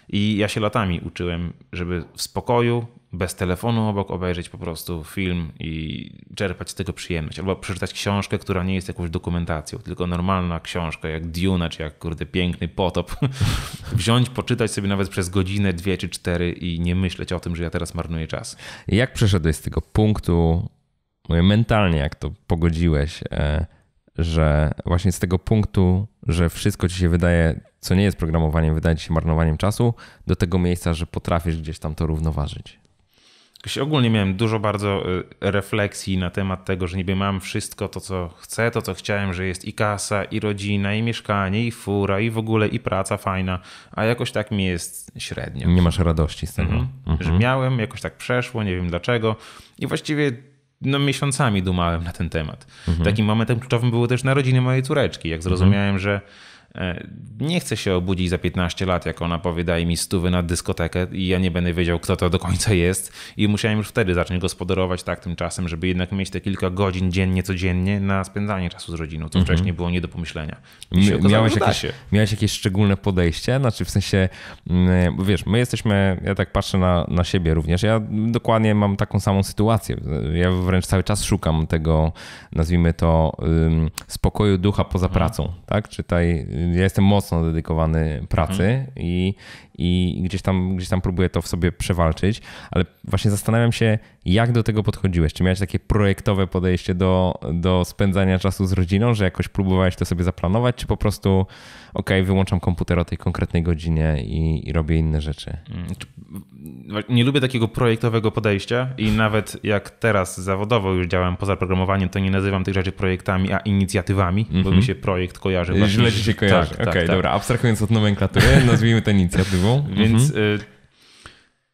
I ja się latami uczyłem, żeby w spokoju bez telefonu obok, obejrzeć po prostu film i czerpać z tego przyjemność. Albo przeczytać książkę, która nie jest jakąś dokumentacją, tylko normalna książka, jak Duna, czy jak kurde piękny potop. Wziąć, poczytać sobie nawet przez godzinę, dwie czy cztery i nie myśleć o tym, że ja teraz marnuję czas. Jak przeszedłeś z tego punktu, mówię, mentalnie, jak to pogodziłeś, e, że właśnie z tego punktu, że wszystko ci się wydaje, co nie jest programowaniem, wydaje ci się marnowaniem czasu, do tego miejsca, że potrafisz gdzieś tam to równoważyć? Ogólnie miałem dużo bardzo y, refleksji na temat tego, że niby mam wszystko to, co chcę, to, co chciałem, że jest i kasa, i rodzina, i mieszkanie, i fura, i w ogóle, i praca fajna, a jakoś tak mi jest średnio. Nie masz radości z tego. Mhm. Mhm. Że miałem, jakoś tak przeszło, nie wiem dlaczego. I właściwie no, miesiącami dumałem na ten temat. Mhm. Takim momentem kluczowym były też narodziny mojej córeczki, jak zrozumiałem, że E, nie chcę się obudzić za 15 lat, jak ona powie, daj mi stówy na dyskotekę i ja nie będę wiedział, kto to do końca jest. I musiałem już wtedy zacząć gospodarować tak tymczasem, żeby jednak mieć te kilka godzin dziennie, codziennie na spędzanie czasu z rodziną, co mm-hmm. wcześniej było nie do pomyślenia. Okazało, miałeś, jakieś, miałeś jakieś szczególne podejście? Znaczy w sensie, mm, e, wiesz, my jesteśmy, ja tak patrzę na, na siebie również, ja dokładnie mam taką samą sytuację. Ja wręcz cały czas szukam tego, nazwijmy to, spokoju ducha poza mhm. pracą, tak? Czytaj ja jestem mocno dedykowany pracy mhm. i, i gdzieś, tam, gdzieś tam próbuję to w sobie przewalczyć, ale właśnie zastanawiam się, jak do tego podchodziłeś? Czy miałeś takie projektowe podejście do, do spędzania czasu z rodziną, że jakoś próbowałeś to sobie zaplanować, czy po prostu ok, wyłączam komputer o tej konkretnej godzinie i, i robię inne rzeczy. Mm, nie lubię takiego projektowego podejścia i nawet jak teraz zawodowo już działam poza programowaniem, to nie nazywam tych rzeczy projektami, a inicjatywami, mm -hmm. bo mi mhm. się projekt kojarzy. Źle ci się kojarzy. Tak, Okej, okay, tak, tak, dobra. Tak. Abstrahując od nomenklatury, nazwijmy to inicjatywą. Więc... Mhm. Y,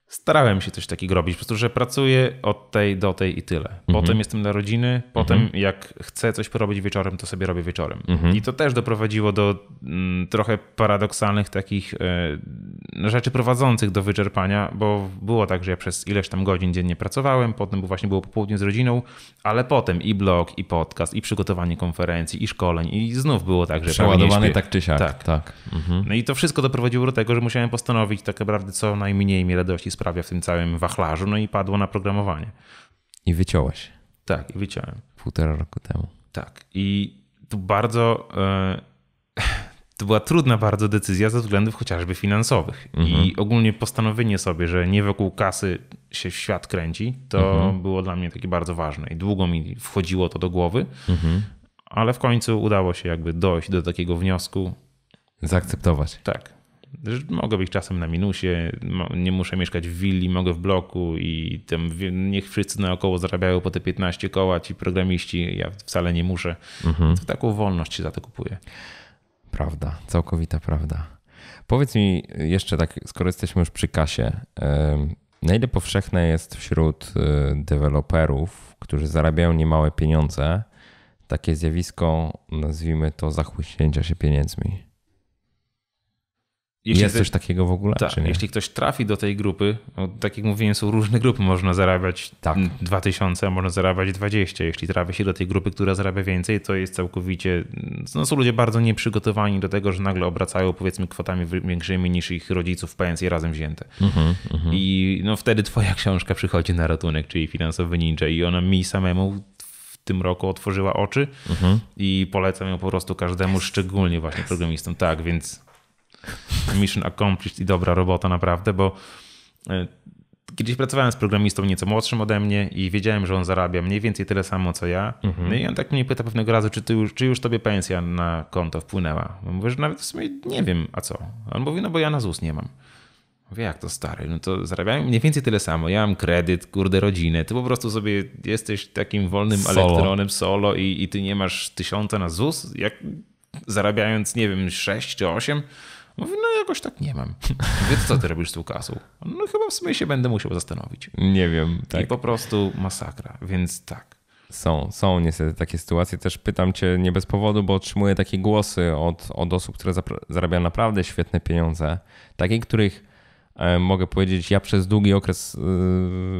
starałem się coś takiego robić. Po prostu, że pracuję od tej do tej i tyle. Mhm. Potem mhm. jestem na rodziny, potem mhm. jak chcę coś porobić wieczorem, to sobie robię wieczorem. Mhm. I to też doprowadziło do mm, trochę paradoksalnych takich e, rzeczy prowadzących do wyczerpania, bo było tak, że ja przez ileś tam godzin dziennie pracowałem, potem właśnie było popołudnie z rodziną, ale potem i blog, i podcast, i przygotowanie konferencji, i szkoleń, i znów było tak, że Przeładowany tak czy siak. Tak. tak. Mhm. No i to wszystko doprowadziło do tego, że musiałem postanowić tak naprawdę co najmniej mi radości sprawia w tym całym wachlarzu, no i padło na programowanie. I wyciąłeś. Tak, i wyciąłem. Półtora roku temu. Tak. I to bardzo. E, to była trudna bardzo decyzja ze względów chociażby finansowych. Mhm. I ogólnie postanowienie sobie, że nie wokół kasy się świat kręci, to mhm. było dla mnie takie bardzo ważne. I długo mi wchodziło to do głowy, mhm. ale w końcu udało się jakby dojść do takiego wniosku. Zaakceptować. Tak. Mogę być czasem na minusie, nie muszę mieszkać w willi, mogę w bloku i tam niech wszyscy naokoło zarabiają po te 15 koła, ci programiści, ja wcale nie muszę. Mhm. To taką wolność się za to kupuje. Prawda, całkowita prawda. Powiedz mi jeszcze tak, skoro jesteśmy już przy kasie, na ile powszechne jest wśród y, deweloperów, którzy zarabiają niemałe pieniądze, takie zjawisko, nazwijmy to zachłyśnięcia się pieniędzmi? jeśli jest coś takiego w ogóle? Tak, jeśli ktoś trafi do tej grupy, tak jak mówiłem, są różne grupy, można zarabiać tak. 2000, a można zarabiać 20. Jeśli trafi się do tej grupy, która zarabia więcej, to jest całkowicie, no, są ludzie bardzo nieprzygotowani do tego, że nagle obracają powiedzmy kwotami większymi niż ich rodziców pensje razem wzięte. Mhm, mhm. I no, wtedy twoja książka przychodzi na ratunek, czyli Finansowy Ninja i ona mi samemu w tym roku otworzyła oczy mhm. i polecam ją po prostu każdemu, szczególnie właśnie programistom. Tak, więc mission accomplished i dobra robota naprawdę, bo e, kiedyś pracowałem z programistą nieco młodszym ode mnie i wiedziałem, że on zarabia mniej więcej tyle samo co ja. Mhm. No i on tak mnie pyta pewnego razu, czy, ty już, czy już tobie pensja na konto wpłynęła. mówię, że nawet w sumie nie wiem, a co. On mówi, no bo ja na ZUS nie mam. Mówię, jak to stary? No to zarabiałem mniej więcej tyle samo. Ja mam kredyt, kurde, rodzinę. Ty po prostu sobie jesteś takim wolnym solo. elektronem solo i, i ty nie masz tysiąca na ZUS, jak zarabiając, nie wiem, sześć czy osiem. Mówi, no jakoś tak nie mam. Więc co ty robisz z tą kasą? No chyba w sumie się będę musiał zastanowić. Nie wiem, tak. I po prostu masakra, więc tak. Są, są niestety takie sytuacje. Też pytam cię nie bez powodu, bo otrzymuję takie głosy od, od osób, które zarabiają naprawdę świetne pieniądze. Takich, których e, mogę powiedzieć, ja przez długi okres,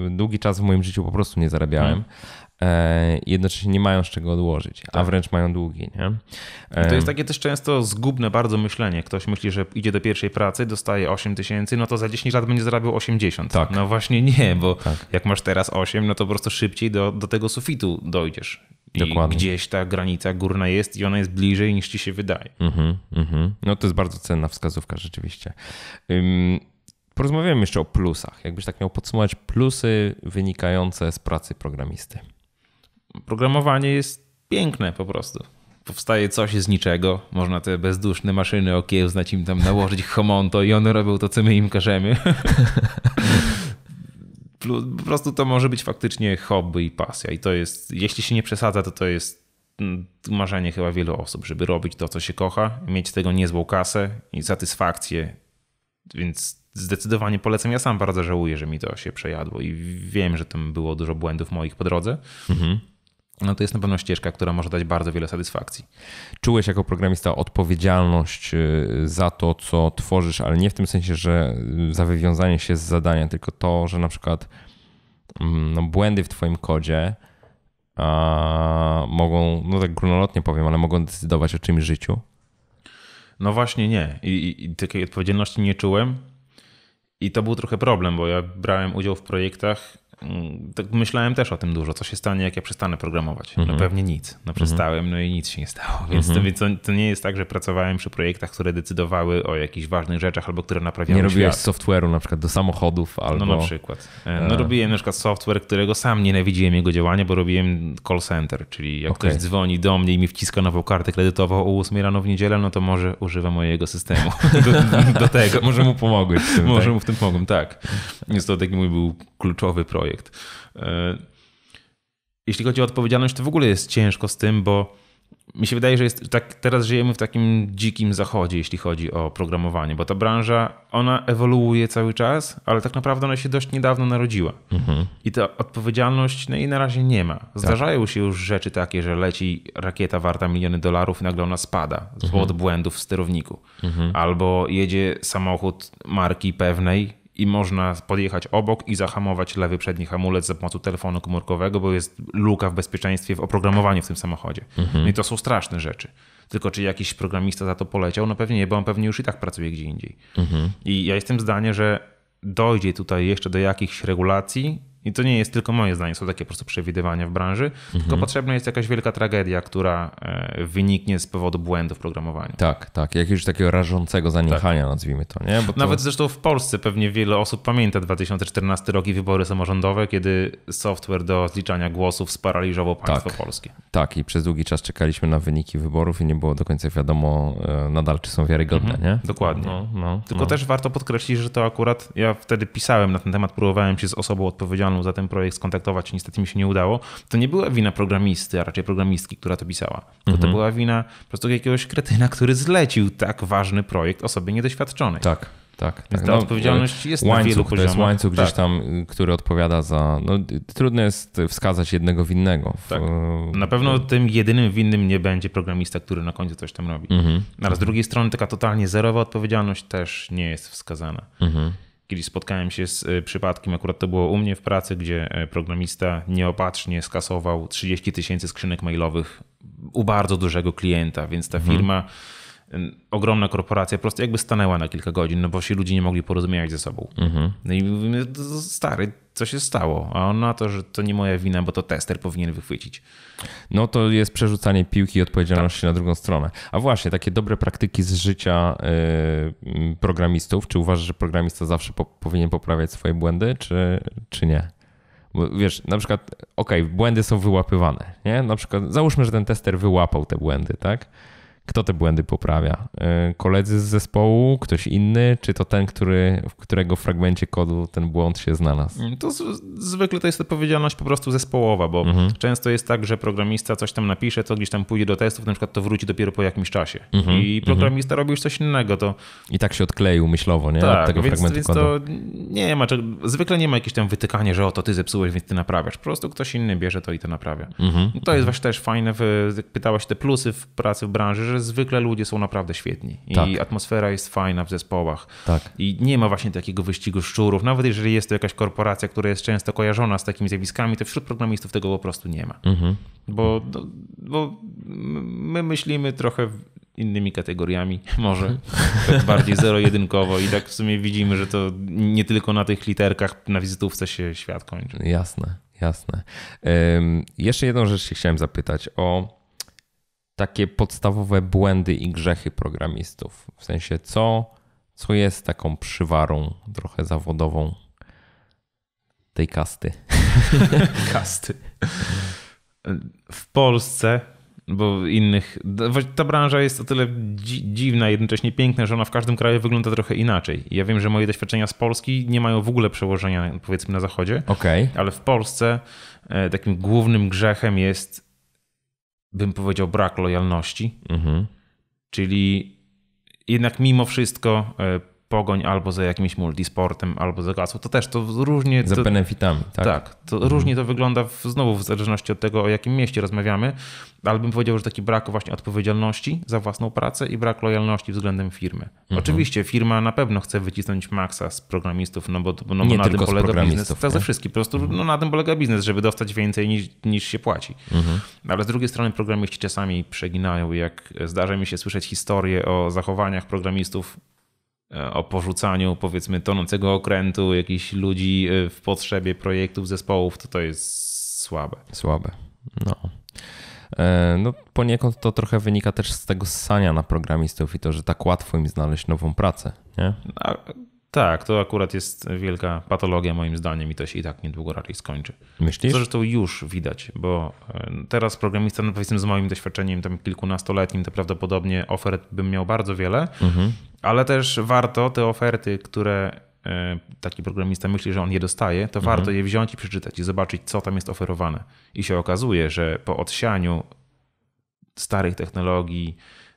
e, długi czas w moim życiu po prostu nie zarabiałem. Mhm. E, jednocześnie nie mają z czego odłożyć, tak. a wręcz mają długi. Nie? To e, jest takie też często zgubne bardzo myślenie. Ktoś myśli, że idzie do pierwszej pracy, dostaje 8 tysięcy, no to za 10 lat będzie zarabiał 80. Tak. No właśnie nie, bo tak. jak masz teraz 8, no to po prostu szybciej do, do tego sufitu dojdziesz. I Dokładnie. gdzieś ta granica górna jest i ona jest bliżej niż ci się wydaje. Mhm, mhm. No to jest bardzo cenna wskazówka rzeczywiście. Ym... Porozmawiamy jeszcze o plusach. Jakbyś tak miał podsumować plusy wynikające z pracy programisty. Programowanie jest piękne po prostu. Powstaje coś z niczego, można te bezduszne maszyny okiełznać im tam, nałożyć homonto i one robią to, co my im każemy. po prostu to może być faktycznie hobby i pasja i to jest, jeśli się nie przesadza, to to jest mm, marzenie chyba wielu osób, żeby robić to, co się kocha, mieć z tego niezłą kasę i satysfakcję, więc zdecydowanie polecam. Ja sam bardzo żałuję, że mi to się przejadło i wiem, że tam było dużo błędów moich po drodze, mhm no to jest na pewno ścieżka, która może dać bardzo wiele satysfakcji. Czułeś jako programista odpowiedzialność y, za to, co tworzysz, ale nie w tym sensie, że y, za wywiązanie się z zadania, tylko to, że na przykład mm, no, błędy w Twoim kodzie a, mogą, no tak grunolotnie powiem, ale mogą decydować o czymś życiu. No właśnie nie. I, i, i takiej odpowiedzialności nie czułem. I to był trochę problem, bo ja brałem udział w projektach, Mm, tak myślałem też o tym dużo, co się stanie, jak ja przestanę programować. No mhm. pewnie nic. No mhm. przestałem, no i nic się nie stało. Mhm. Więc to, to, nie jest tak, że pracowałem przy projektach, które decydowały o jakichś ważnych rzeczach albo które naprawiały Nie robiłeś świat. software'u na przykład do samochodów no, albo... No na przykład. E, no e. robiłem na przykład software, którego sam nienawidziłem jego działania, bo robiłem call center, czyli jak okay. ktoś dzwoni do mnie i mi wciska nową kartę kredytową o 8 rano w niedzielę, no to może używa mojego systemu do, do tego. może mu pomogłeś w tym, Może tak? mu w tym pomogłem, tak. Więc to taki mój był kluczowy projekt projekt. E, jeśli chodzi o odpowiedzialność, to w ogóle jest ciężko z tym, bo mi się wydaje, że jest, tak, teraz żyjemy w takim dzikim zachodzie, jeśli chodzi o programowanie, bo ta branża, ona ewoluuje cały czas, ale tak naprawdę ona się dość niedawno narodziła. Mhm. I ta odpowiedzialność, no i na razie nie ma. Tak. Zdarzają tak. się już rzeczy takie, że leci rakieta warta miliony dolarów i nagle ona spada z mhm. powodu błędów w sterowniku. Mhm. Albo jedzie samochód marki pewnej, i można podjechać obok i zahamować lewy przedni hamulec za pomocą telefonu komórkowego, bo jest luka w bezpieczeństwie, w oprogramowaniu w tym samochodzie. Mhm. No i to są straszne rzeczy. Tylko czy jakiś programista za to poleciał? No pewnie nie, bo on pewnie już i tak pracuje gdzie indziej. Mhm. I ja jestem zdania, że dojdzie tutaj jeszcze do jakichś regulacji, i to nie jest tylko moje zdanie, są takie po prostu przewidywania w branży, mhm. tylko potrzebna jest jakaś wielka tragedia, która e, wyniknie z powodu błędu w programowaniu. Tak, tak. Jakiegoś takiego rażącego zaniechania, tak. nazwijmy to, nie? Bo Nawet zresztą w Polsce pewnie wiele osób pamięta 2014 rok i wybory samorządowe, kiedy software do odliczania głosów sparaliżował tak, państwo tak, polskie. Tak, i przez długi czas czekaliśmy na wyniki wyborów i nie było do końca wiadomo e, nadal, czy są wiarygodne, mhm. nie? Dokładnie. No, no, tylko no. też warto podkreślić, że to akurat, ja wtedy pisałem na ten temat, próbowałem się z osobą odpowiedzialną za ten projekt skontaktować, niestety mi się nie udało, to nie była wina programisty, a raczej programistki, która to pisała. To, mhm. to była wina po prostu jakiegoś kretyna, który zlecił tak ważny projekt osobie niedoświadczonej. Tak. Tak, tak. ta no, odpowiedzialność jest łańcuch, na wielu To jest łańcuch tak. gdzieś tam, który odpowiada za... No, trudno jest wskazać jednego winnego. Tak. E, na pewno tym jedynym winnym nie będzie programista, który na końcu coś tam robi. Mhm. No, a z drugiej strony taka totalnie zerowa odpowiedzialność też nie jest wskazana. Mhm. Kiedyś spotkałem się z e, przypadkiem, akurat to było u mnie w pracy, gdzie e, programista nieopatrznie skasował 30 tysięcy skrzynek mailowych u bardzo dużego klienta, więc ta mhm. firma ogromna korporacja po prostu jakby stanęła na kilka godzin, no bo się ludzie nie mogli porozumiewać ze sobą. Mhm. No i mówimy, stary, co się stało? A on na to, że to nie moja wina, bo to tester powinien wychwycić. No to jest przerzucanie piłki i odpowiedzialności tak. na drugą stronę. A właśnie, takie dobre praktyki z życia yy, programistów. Czy uważasz, że programista zawsze po, powinien poprawiać swoje błędy, czy, czy nie? Bo wiesz, na przykład, okej, okay, błędy są wyłapywane, nie? Na przykład, załóżmy, że ten tester wyłapał te błędy, tak? Kto te błędy poprawia? Y, koledzy z zespołu, ktoś inny, czy to ten, który, w którego fragmencie kodu ten błąd się znalazł? Mm, to z, zwykle to jest odpowiedzialność po prostu zespołowa, bo mhm. często jest tak, że programista coś tam napisze, co gdzieś tam pójdzie do testów, na przykład to wróci dopiero po jakimś czasie. Mhm. I mhm. programista mhm. robi już coś innego. To... I tak się odkleił myślowo, nie? Tak, Od tego więc, fragmentu więc kodu. to nie ma, zwykle nie ma jakieś tam wytykanie, że o to ty zepsułeś, więc ty naprawiasz. Po prostu ktoś inny bierze to i to naprawia. Mhm. To jest właśnie też fajne, w, pytałaś te plusy w pracy w branży, że że zwykle ludzie są naprawdę świetni i tak. atmosfera jest fajna w zespołach. Tak. I nie ma właśnie takiego wyścigu szczurów. Nawet jeżeli jest to jakaś korporacja, która jest często kojarzona z takimi zjawiskami, to wśród programistów tego po prostu nie ma. Mhm. Bo, bo my myślimy trochę innymi kategoriami, może tak bardziej zero-jedynkowo i tak w sumie widzimy, że to nie tylko na tych literkach na wizytówce się świat kończy. Jasne, jasne. Um, jeszcze jedną rzecz się chciałem zapytać o takie podstawowe błędy i grzechy programistów? W sensie, co, co jest taką przywarą trochę zawodową tej kasty? kasty. W Polsce, bo innych. Ta branża jest o tyle dzi dziwna, jednocześnie piękna, że ona w każdym kraju wygląda trochę inaczej. Ja wiem, że moje doświadczenia z Polski nie mają w ogóle przełożenia, powiedzmy, na zachodzie. Okay. Ale w Polsce e, takim głównym grzechem jest bym powiedział, brak lojalności. Mhm. Czyli jednak mimo wszystko e, pogoń albo za jakimś multisportem, albo za gasą. To też to różnie. Za to, benefitami, tak. Tak, to mhm. różnie to wygląda w, znowu w zależności od tego, o jakim mieście rozmawiamy, ale bym powiedział, że taki brak właśnie odpowiedzialności za własną pracę i brak lojalności względem firmy. Mhm. Oczywiście firma na pewno chce wycisnąć maksa z programistów, no bo, no bo na tym polega biznes. Tak, ze wszystkim, Po prostu mhm. no, na tym polega biznes, żeby dostać więcej niż, niż się płaci. Mhm. Ale z drugiej strony programiści czasami przeginają, jak zdarza mi się słyszeć historie o zachowaniach programistów E, o porzucaniu powiedzmy tonącego okrętu, jakichś ludzi e, w potrzebie projektów, zespołów, to to jest słabe. Słabe, no. E, no, poniekąd to trochę wynika też z tego ssania na programistów i to, że tak łatwo im znaleźć nową pracę, nie? Tak, to akurat jest wielka patologia moim zdaniem i to się i tak niedługo raczej skończy. Myślisz? To zresztą już widać, bo e, teraz programista, no powiedzmy z moim doświadczeniem tam kilkunastoletnim, to prawdopodobnie ofert bym miał bardzo wiele, mhm. ale też warto te oferty, które e, taki programista myśli, że on je dostaje, to mhm. warto je wziąć i przeczytać i zobaczyć, co tam jest oferowane. I się okazuje, że po odsianiu starych technologii,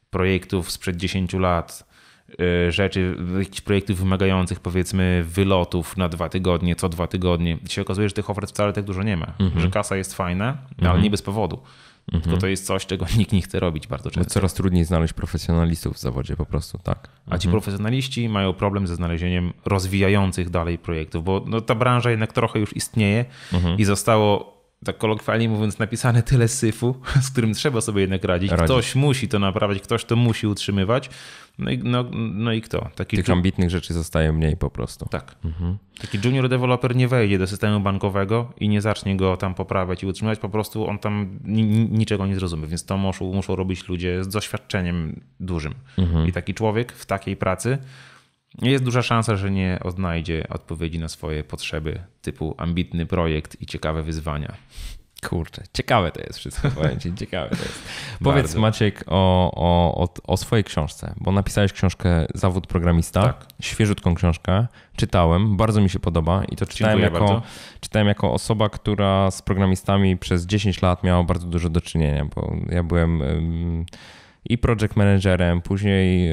projektów sprzed 10 lat, E, rzeczy, jakichś projektów wymagających powiedzmy wylotów na dwa tygodnie, co dwa tygodnie, się okazuje, że tych ofert wcale tak dużo nie ma. Mhm. Że kasa jest fajna, mhm. ale nie bez powodu. Mhm. Tylko to jest coś, czego nikt nie chce robić bardzo często. Bo coraz trudniej znaleźć profesjonalistów w zawodzie po prostu, tak. A ci mhm. profesjonaliści mają problem ze znalezieniem rozwijających dalej projektów, bo no, ta branża jednak trochę już istnieje mhm. i zostało tak kolokwialnie mówiąc, napisane tyle syfu, z którym trzeba sobie jednak radzić. radzić. Ktoś musi to naprawiać, ktoś to musi utrzymywać. No i, no, no i kto? Taki Tych ju... ambitnych rzeczy zostaje mniej po prostu. Tak. Mhm. Taki junior developer nie wejdzie do systemu bankowego i nie zacznie go tam poprawiać i utrzymywać. Po prostu on tam ni niczego nie zrozumie, więc to muszą, muszą robić ludzie z doświadczeniem dużym. Mhm. I taki człowiek w takiej pracy jest duża szansa, że nie odnajdzie odpowiedzi na swoje potrzeby typu ambitny projekt i ciekawe wyzwania. Kurczę, ciekawe to jest wszystko, powiem ci, ciekawe to jest. Powiedz Bardzo. Maciek o, o, o, o, swojej książce, bo napisałeś książkę Zawód Programista, tak. świeżutką książkę, czytałem, bardzo mi się podoba i to czytałem jako, czytałem jako osoba, która z programistami przez 10 lat miała bardzo dużo do czynienia, bo ja byłem... Um, i project managerem, później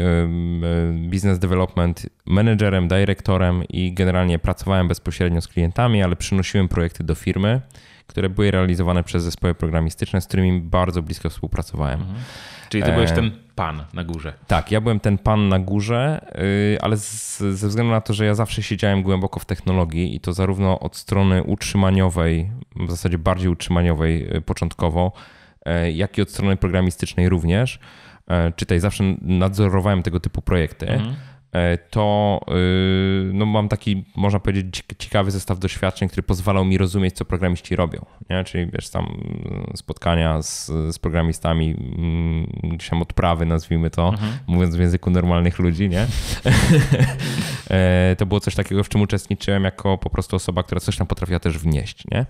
business development managerem, dyrektorem i generalnie pracowałem bezpośrednio z klientami, ale przynosiłem projekty do firmy, które były realizowane przez zespoły programistyczne, z którymi bardzo blisko współpracowałem. Mhm. Czyli ty byłeś e, ten pan na górze. Tak, ja byłem ten pan na górze, y, ale z, ze względu na to, że ja zawsze siedziałem głęboko w technologii i to zarówno od strony utrzymaniowej, w zasadzie bardziej utrzymaniowej y, początkowo, E, jak i od strony programistycznej również. E, Czytaj, zawsze nadzorowałem tego typu projekty. Mhm. E, to y, no, mam taki, można powiedzieć, ciekawy zestaw doświadczeń, który pozwalał mi rozumieć, co programiści robią. Nie? Czyli wiesz, tam mm, spotkania z, z programistami, mm, gdzieś tam odprawy, nazwijmy to, mhm. mówiąc w języku normalnych ludzi, nie? E, to było coś takiego, w czym uczestniczyłem jako po prostu osoba, która coś tam potrafiła też wnieść. Nie?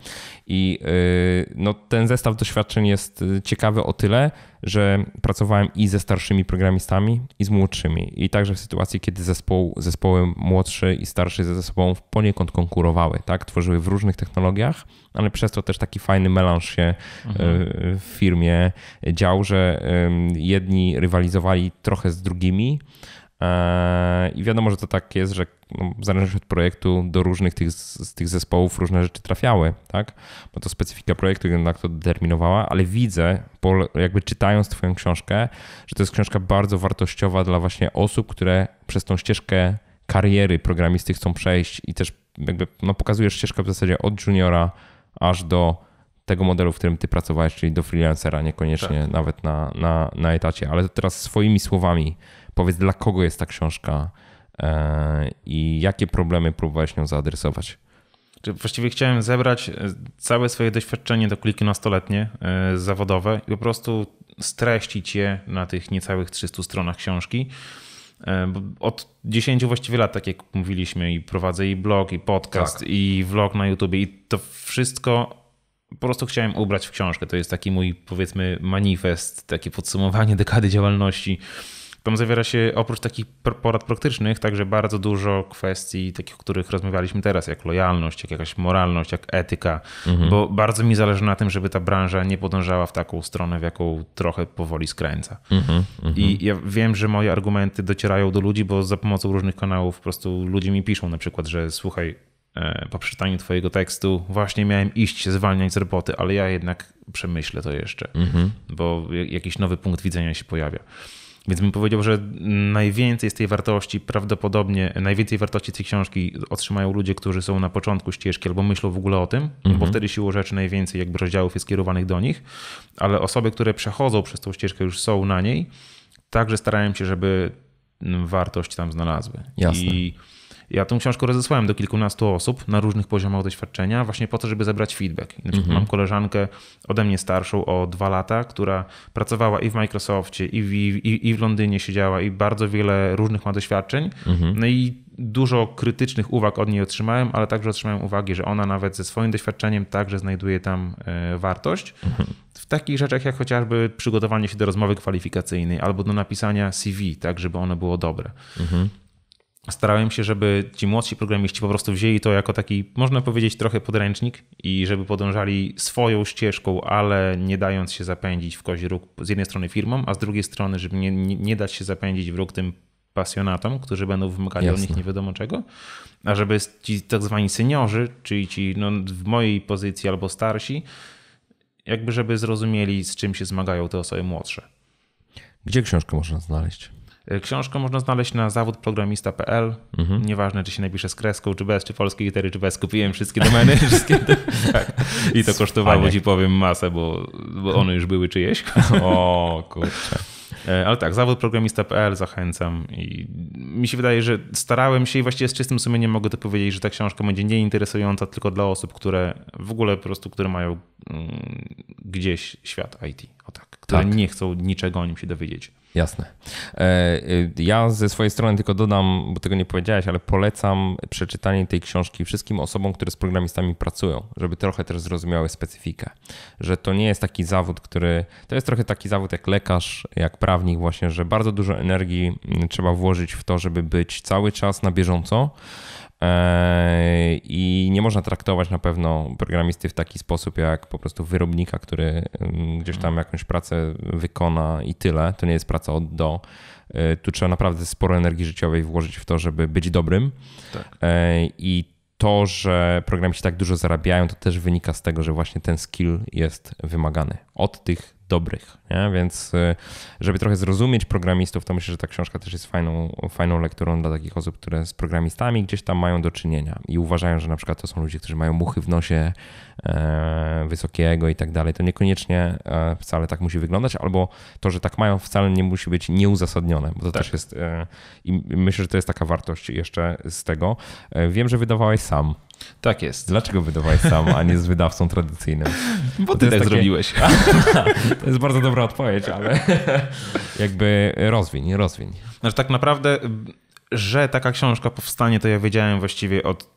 I y, no, ten zestaw doświadczeń jest y, ciekawy o tyle, że pracowałem i ze starszymi programistami, i z młodszymi. I także w sytuacji, kiedy zespoł, zespoły młodszy i starszy ze sobą poniekąd konkurowały, tak? Tworzyły w różnych technologiach, ale przez to też taki fajny melanż się mhm. e, w firmie dział, że jedni rywalizowali trochę z drugimi, Eee, I wiadomo, że to tak jest, że w no, zależności od projektu do różnych tych, z tych zespołów różne rzeczy trafiały, tak? Bo to specyfika projektu jednak to determinowała, ale widzę, jakby czytając Twoją książkę, że to jest książka bardzo wartościowa dla właśnie osób, które przez tą ścieżkę kariery programisty chcą przejść i też jakby no, pokazujesz ścieżkę w zasadzie od juniora aż do tego modelu, w którym ty pracowałeś, czyli do freelancera, niekoniecznie tak. nawet na, na, na etacie, ale teraz swoimi słowami Powiedz, dla kogo jest ta książka e, i jakie problemy próbowałeś nią zaadresować? Właściwie chciałem zebrać e, całe swoje doświadczenie do kilkunastoletnie nastoletnie, e, zawodowe i po prostu streścić je na tych niecałych 300 stronach książki. Od 10 właściwie lat, tak jak mówiliśmy, i prowadzę i blog, i podcast, tak. i vlog na YouTube, i to wszystko po prostu chciałem ubrać w książkę. To jest taki mój, powiedzmy, manifest, takie podsumowanie dekady działalności. Tam zawiera się oprócz takich porad praktycznych także bardzo dużo kwestii, takich, o których rozmawialiśmy teraz, jak lojalność, jak jakaś moralność, jak etyka, mhm. bo bardzo mi zależy na tym, żeby ta branża nie podążała w taką stronę, w jaką trochę powoli skręca. Mhm, I mhm. ja wiem, że moje argumenty docierają do ludzi, bo za pomocą różnych kanałów po prostu ludzie mi piszą na przykład, że słuchaj, e, po przeczytaniu Twojego tekstu, właśnie miałem iść zwalniać z roboty, ale ja jednak przemyślę to jeszcze, mhm. bo jakiś nowy punkt widzenia się pojawia. Więc bym powiedział, że najwięcej z tej wartości, prawdopodobnie najwięcej wartości tej książki otrzymają ludzie, którzy są na początku ścieżki albo myślą w ogóle o tym, no mhm. bo wtedy siłą rzeczy najwięcej jakby rozdziałów jest skierowanych do nich, ale osoby, które przechodzą przez tą ścieżkę, już są na niej, także starałem się, żeby wartość tam znalazły. Jasne. I ja tą książkę rozesłałem do kilkunastu osób na różnych poziomach doświadczenia, właśnie po to, żeby zebrać feedback. na mhm. mam koleżankę ode mnie starszą o dwa lata, która pracowała i w Microsoftie, i w, i, i w Londynie siedziała, i bardzo wiele różnych ma doświadczeń. Mhm. No i dużo krytycznych uwag od niej otrzymałem, ale także otrzymałem uwagi, że ona nawet ze swoim doświadczeniem także znajduje tam e, wartość. Mhm. W takich rzeczach jak chociażby przygotowanie się do rozmowy kwalifikacyjnej albo do napisania CV, tak żeby ono było dobre. Mhm starałem się, żeby ci młodsi programiści po prostu wzięli to jako taki, można powiedzieć, trochę podręcznik i żeby podążali swoją ścieżką, ale nie dając się zapędzić w kozi róg z jednej strony firmom, a z drugiej strony, żeby nie, nie dać się zapędzić w róg tym pasjonatom, którzy będą wymagali od nich nie wiadomo czego, a żeby ci tak zwani seniorzy, czyli ci no, w mojej pozycji albo starsi, jakby żeby zrozumieli, z czym się zmagają te osoby młodsze. Gdzie książkę można znaleźć? E, książkę można znaleźć na zawod.programista.pl, Mhm. Nieważne, czy się napisze z kreską, czy bez, czy polskiej litery, czy bez. Kupiłem wszystkie domeny. wszystkie, tak. I to kosztowało ci powiem masę, bo, bo one już były czyjeś. o kurczę. E, ale tak, zawod.programista.pl zachęcam i mi się wydaje, że starałem się i właściwie z czystym sumieniem mogę to powiedzieć, że ta książka będzie nieinteresująca tylko dla osób, które w ogóle po prostu, które mają mm, gdzieś świat IT. O tak które tak. nie chcą niczego o nim się dowiedzieć. Jasne. E, e, ja ze swojej strony tylko dodam, bo tego nie powiedziałeś, ale polecam przeczytanie tej książki wszystkim osobom, które z programistami pracują, żeby trochę też zrozumiały specyfikę. Że to nie jest taki zawód, który. To jest trochę taki zawód jak lekarz, jak prawnik, właśnie, że bardzo dużo energii mm, trzeba włożyć w to, żeby być cały czas na bieżąco Eee, I nie można traktować na pewno programisty w taki sposób, jak po prostu wyrobnika, który mm, gdzieś tam jakąś pracę wykona i tyle. To nie jest praca od do. Eee, tu trzeba naprawdę sporo energii życiowej włożyć w to, żeby być dobrym. Tak. Eee, I to, że programiści tak dużo zarabiają, to też wynika z tego, że właśnie ten skill jest wymagany od tych dobrych, nie? więc y, żeby trochę zrozumieć programistów, to myślę, że ta książka też jest fajną, fajną lekturą dla takich osób, które z programistami gdzieś tam mają do czynienia i uważają, że na przykład to są ludzie, którzy mają muchy w nosie e, wysokiego i tak dalej. To niekoniecznie e, wcale tak musi wyglądać, albo to, że tak mają, wcale nie musi być nieuzasadnione, bo to tak. też jest e, i myślę, że to jest taka wartość jeszcze z tego. Wiem, że wydawałeś sam tak jest. Dlaczego wydawałeś sam, a nie z wydawcą tradycyjnym? Bo ty to tak takie... zrobiłeś. to jest bardzo dobra odpowiedź, ale jakby rozwiń, rozwiń. Znaczy tak naprawdę, że taka książka powstanie, to ja wiedziałem właściwie od,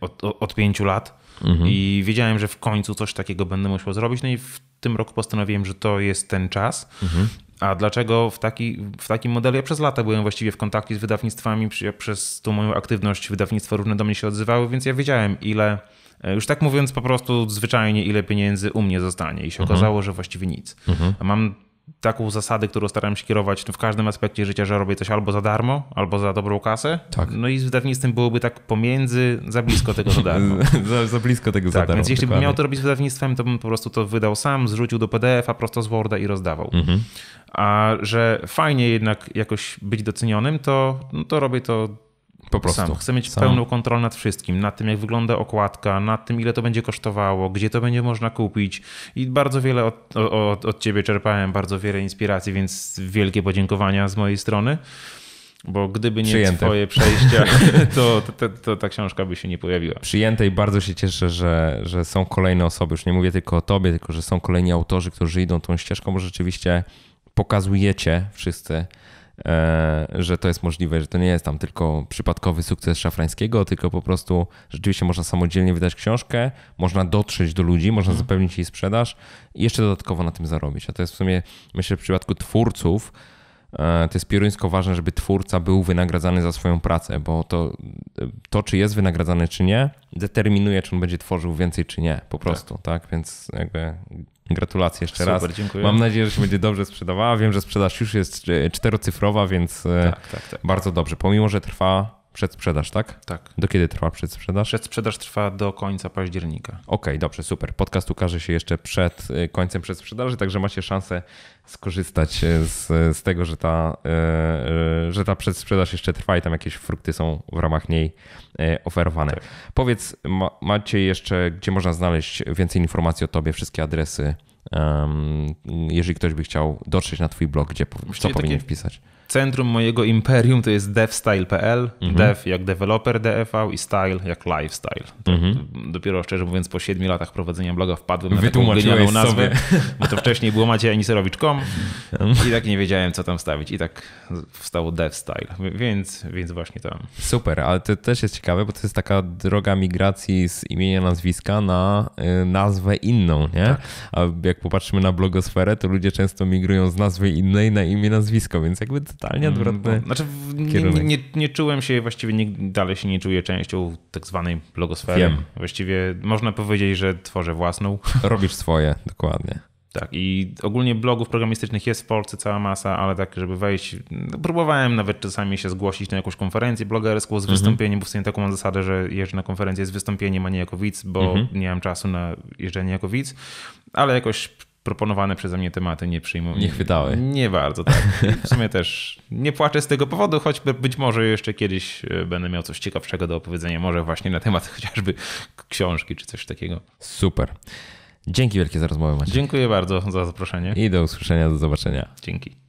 od, od pięciu lat mhm. i wiedziałem, że w końcu coś takiego będę musiał zrobić. No i w tym roku postanowiłem, że to jest ten czas. Mhm. A dlaczego w, taki, w takim modelu? Ja przez lata byłem właściwie w kontakcie z wydawnictwami, przez tą moją aktywność wydawnictwa różne do mnie się odzywały, więc ja wiedziałem, ile, e, już tak mówiąc po prostu zwyczajnie, ile pieniędzy u mnie zostanie. I się mhm. okazało, że właściwie nic. Mhm. Mam taką zasadę, którą staram się kierować w każdym aspekcie życia, że robię coś albo za darmo, albo za dobrą kasę. Tak. No i z wydawnictwem byłoby tak pomiędzy, za blisko tego za darmo. za, za, blisko tego tak, za darmo. Więc jeśli bym miał to robić z wydawnictwem, to bym po prostu to wydał sam, zrzucił do PDF-a prosto z Worda i rozdawał. Mhm. A że fajnie jednak jakoś być docenionym, to, no to robię to po prostu. Sam. Chcę mieć Sam. pełną kontrolę nad wszystkim, nad tym, jak wygląda okładka, nad tym, ile to będzie kosztowało, gdzie to będzie można kupić. I bardzo wiele od, od, od ciebie czerpałem, bardzo wiele inspiracji, więc wielkie podziękowania z mojej strony bo gdyby nie Przyjęte. twoje przejścia, to, to, to, ta książka by się nie pojawiła. Przyjęte i bardzo się cieszę, że, że są kolejne osoby, już nie mówię tylko o tobie, tylko że są kolejni autorzy, którzy idą tą ścieżką, bo rzeczywiście pokazujecie wszyscy E, że to jest możliwe, że to nie jest tam tylko przypadkowy sukces szafrańskiego, tylko po prostu rzeczywiście można samodzielnie wydać książkę, można dotrzeć do ludzi, można mhm. zapewnić jej sprzedaż i jeszcze dodatkowo na tym zarobić. A to jest w sumie, myślę, w przypadku twórców, E, to jest pioruńsko ważne, żeby twórca był wynagradzany za swoją pracę, bo to, to czy jest wynagradzany, czy nie, determinuje, czy on będzie tworzył więcej, czy nie, po prostu, tak? tak? Więc jakby gratulacje jeszcze Super, raz. Dziękuję. Mam nadzieję, że się będzie dobrze sprzedawała. Wiem, że sprzedaż już jest e, czterocyfrowa, więc e, tak, tak, tak, bardzo dobrze. Pomimo, że trwa Przedsprzedaż, tak? Tak. Do kiedy trwa przedsprzedaż? Przedsprzedaż trwa do końca października. Okej, okay, dobrze, super. Podcast ukaże się jeszcze przed y, końcem przedsprzedaży, także macie szansę skorzystać y, z, z tego, że ta, y, że ta przedsprzedaż jeszcze trwa i tam jakieś frukty są w ramach niej oferowane. Tak. Powiedz, ma, macie jeszcze, gdzie można znaleźć więcej informacji o tobie, wszystkie adresy, um, jeżeli ktoś by chciał dotrzeć na twój blog, gdzie, co powinien wpisać? Centrum mojego imperium to jest devstyle.pl, mhm. dev jak developer DFV i style jak lifestyle. Mhm. Dopiero szczerze mówiąc po 7 latach prowadzenia bloga wpadłem na taką genialną nazwę, bo to wcześniej było maciejanisarowicz.com i tak nie wiedziałem co tam stawić i tak wstało devstyle, więc, więc właśnie tam. Super, ale to też jest ciekawe, bo to jest taka droga migracji z imienia, nazwiska na y, nazwę inną, nie? Tak. A jak popatrzymy na blogosferę, to ludzie często migrują z nazwy innej na imię, nazwisko, więc jakby totalnie mhm, odwrotny mm, Znaczy nie, nie, nie, czułem się, właściwie nigdy, dalej się nie czuję częścią tak zwanej blogosfery. Wiem. Właściwie można powiedzieć, że tworzę własną. Robisz swoje, dokładnie. Tak, i ogólnie blogów programistycznych jest w Polsce cała masa, ale tak, żeby wejść, no próbowałem nawet czasami się zgłosić na jakąś konferencję blogerską z mhm. wystąpieniem, bo w sumie taką mam zasadę, że jeżdżę na konferencję z wystąpieniem, a nie jako widz, bo mhm. nie miałem czasu na jeżdżenie jako widz, ale jakoś proponowane przeze mnie tematy nie przyjmowały Nie chwytały. Nie bardzo, tak. W sumie też nie płaczę z tego powodu, choć być może jeszcze kiedyś e, będę miał coś ciekawszego do opowiedzenia, może właśnie na temat chociażby książki czy coś takiego. Super. Dzięki wielkie za rozmowę, Maciej. Dziękuję bardzo za zaproszenie. I do usłyszenia, do zobaczenia. Dzięki.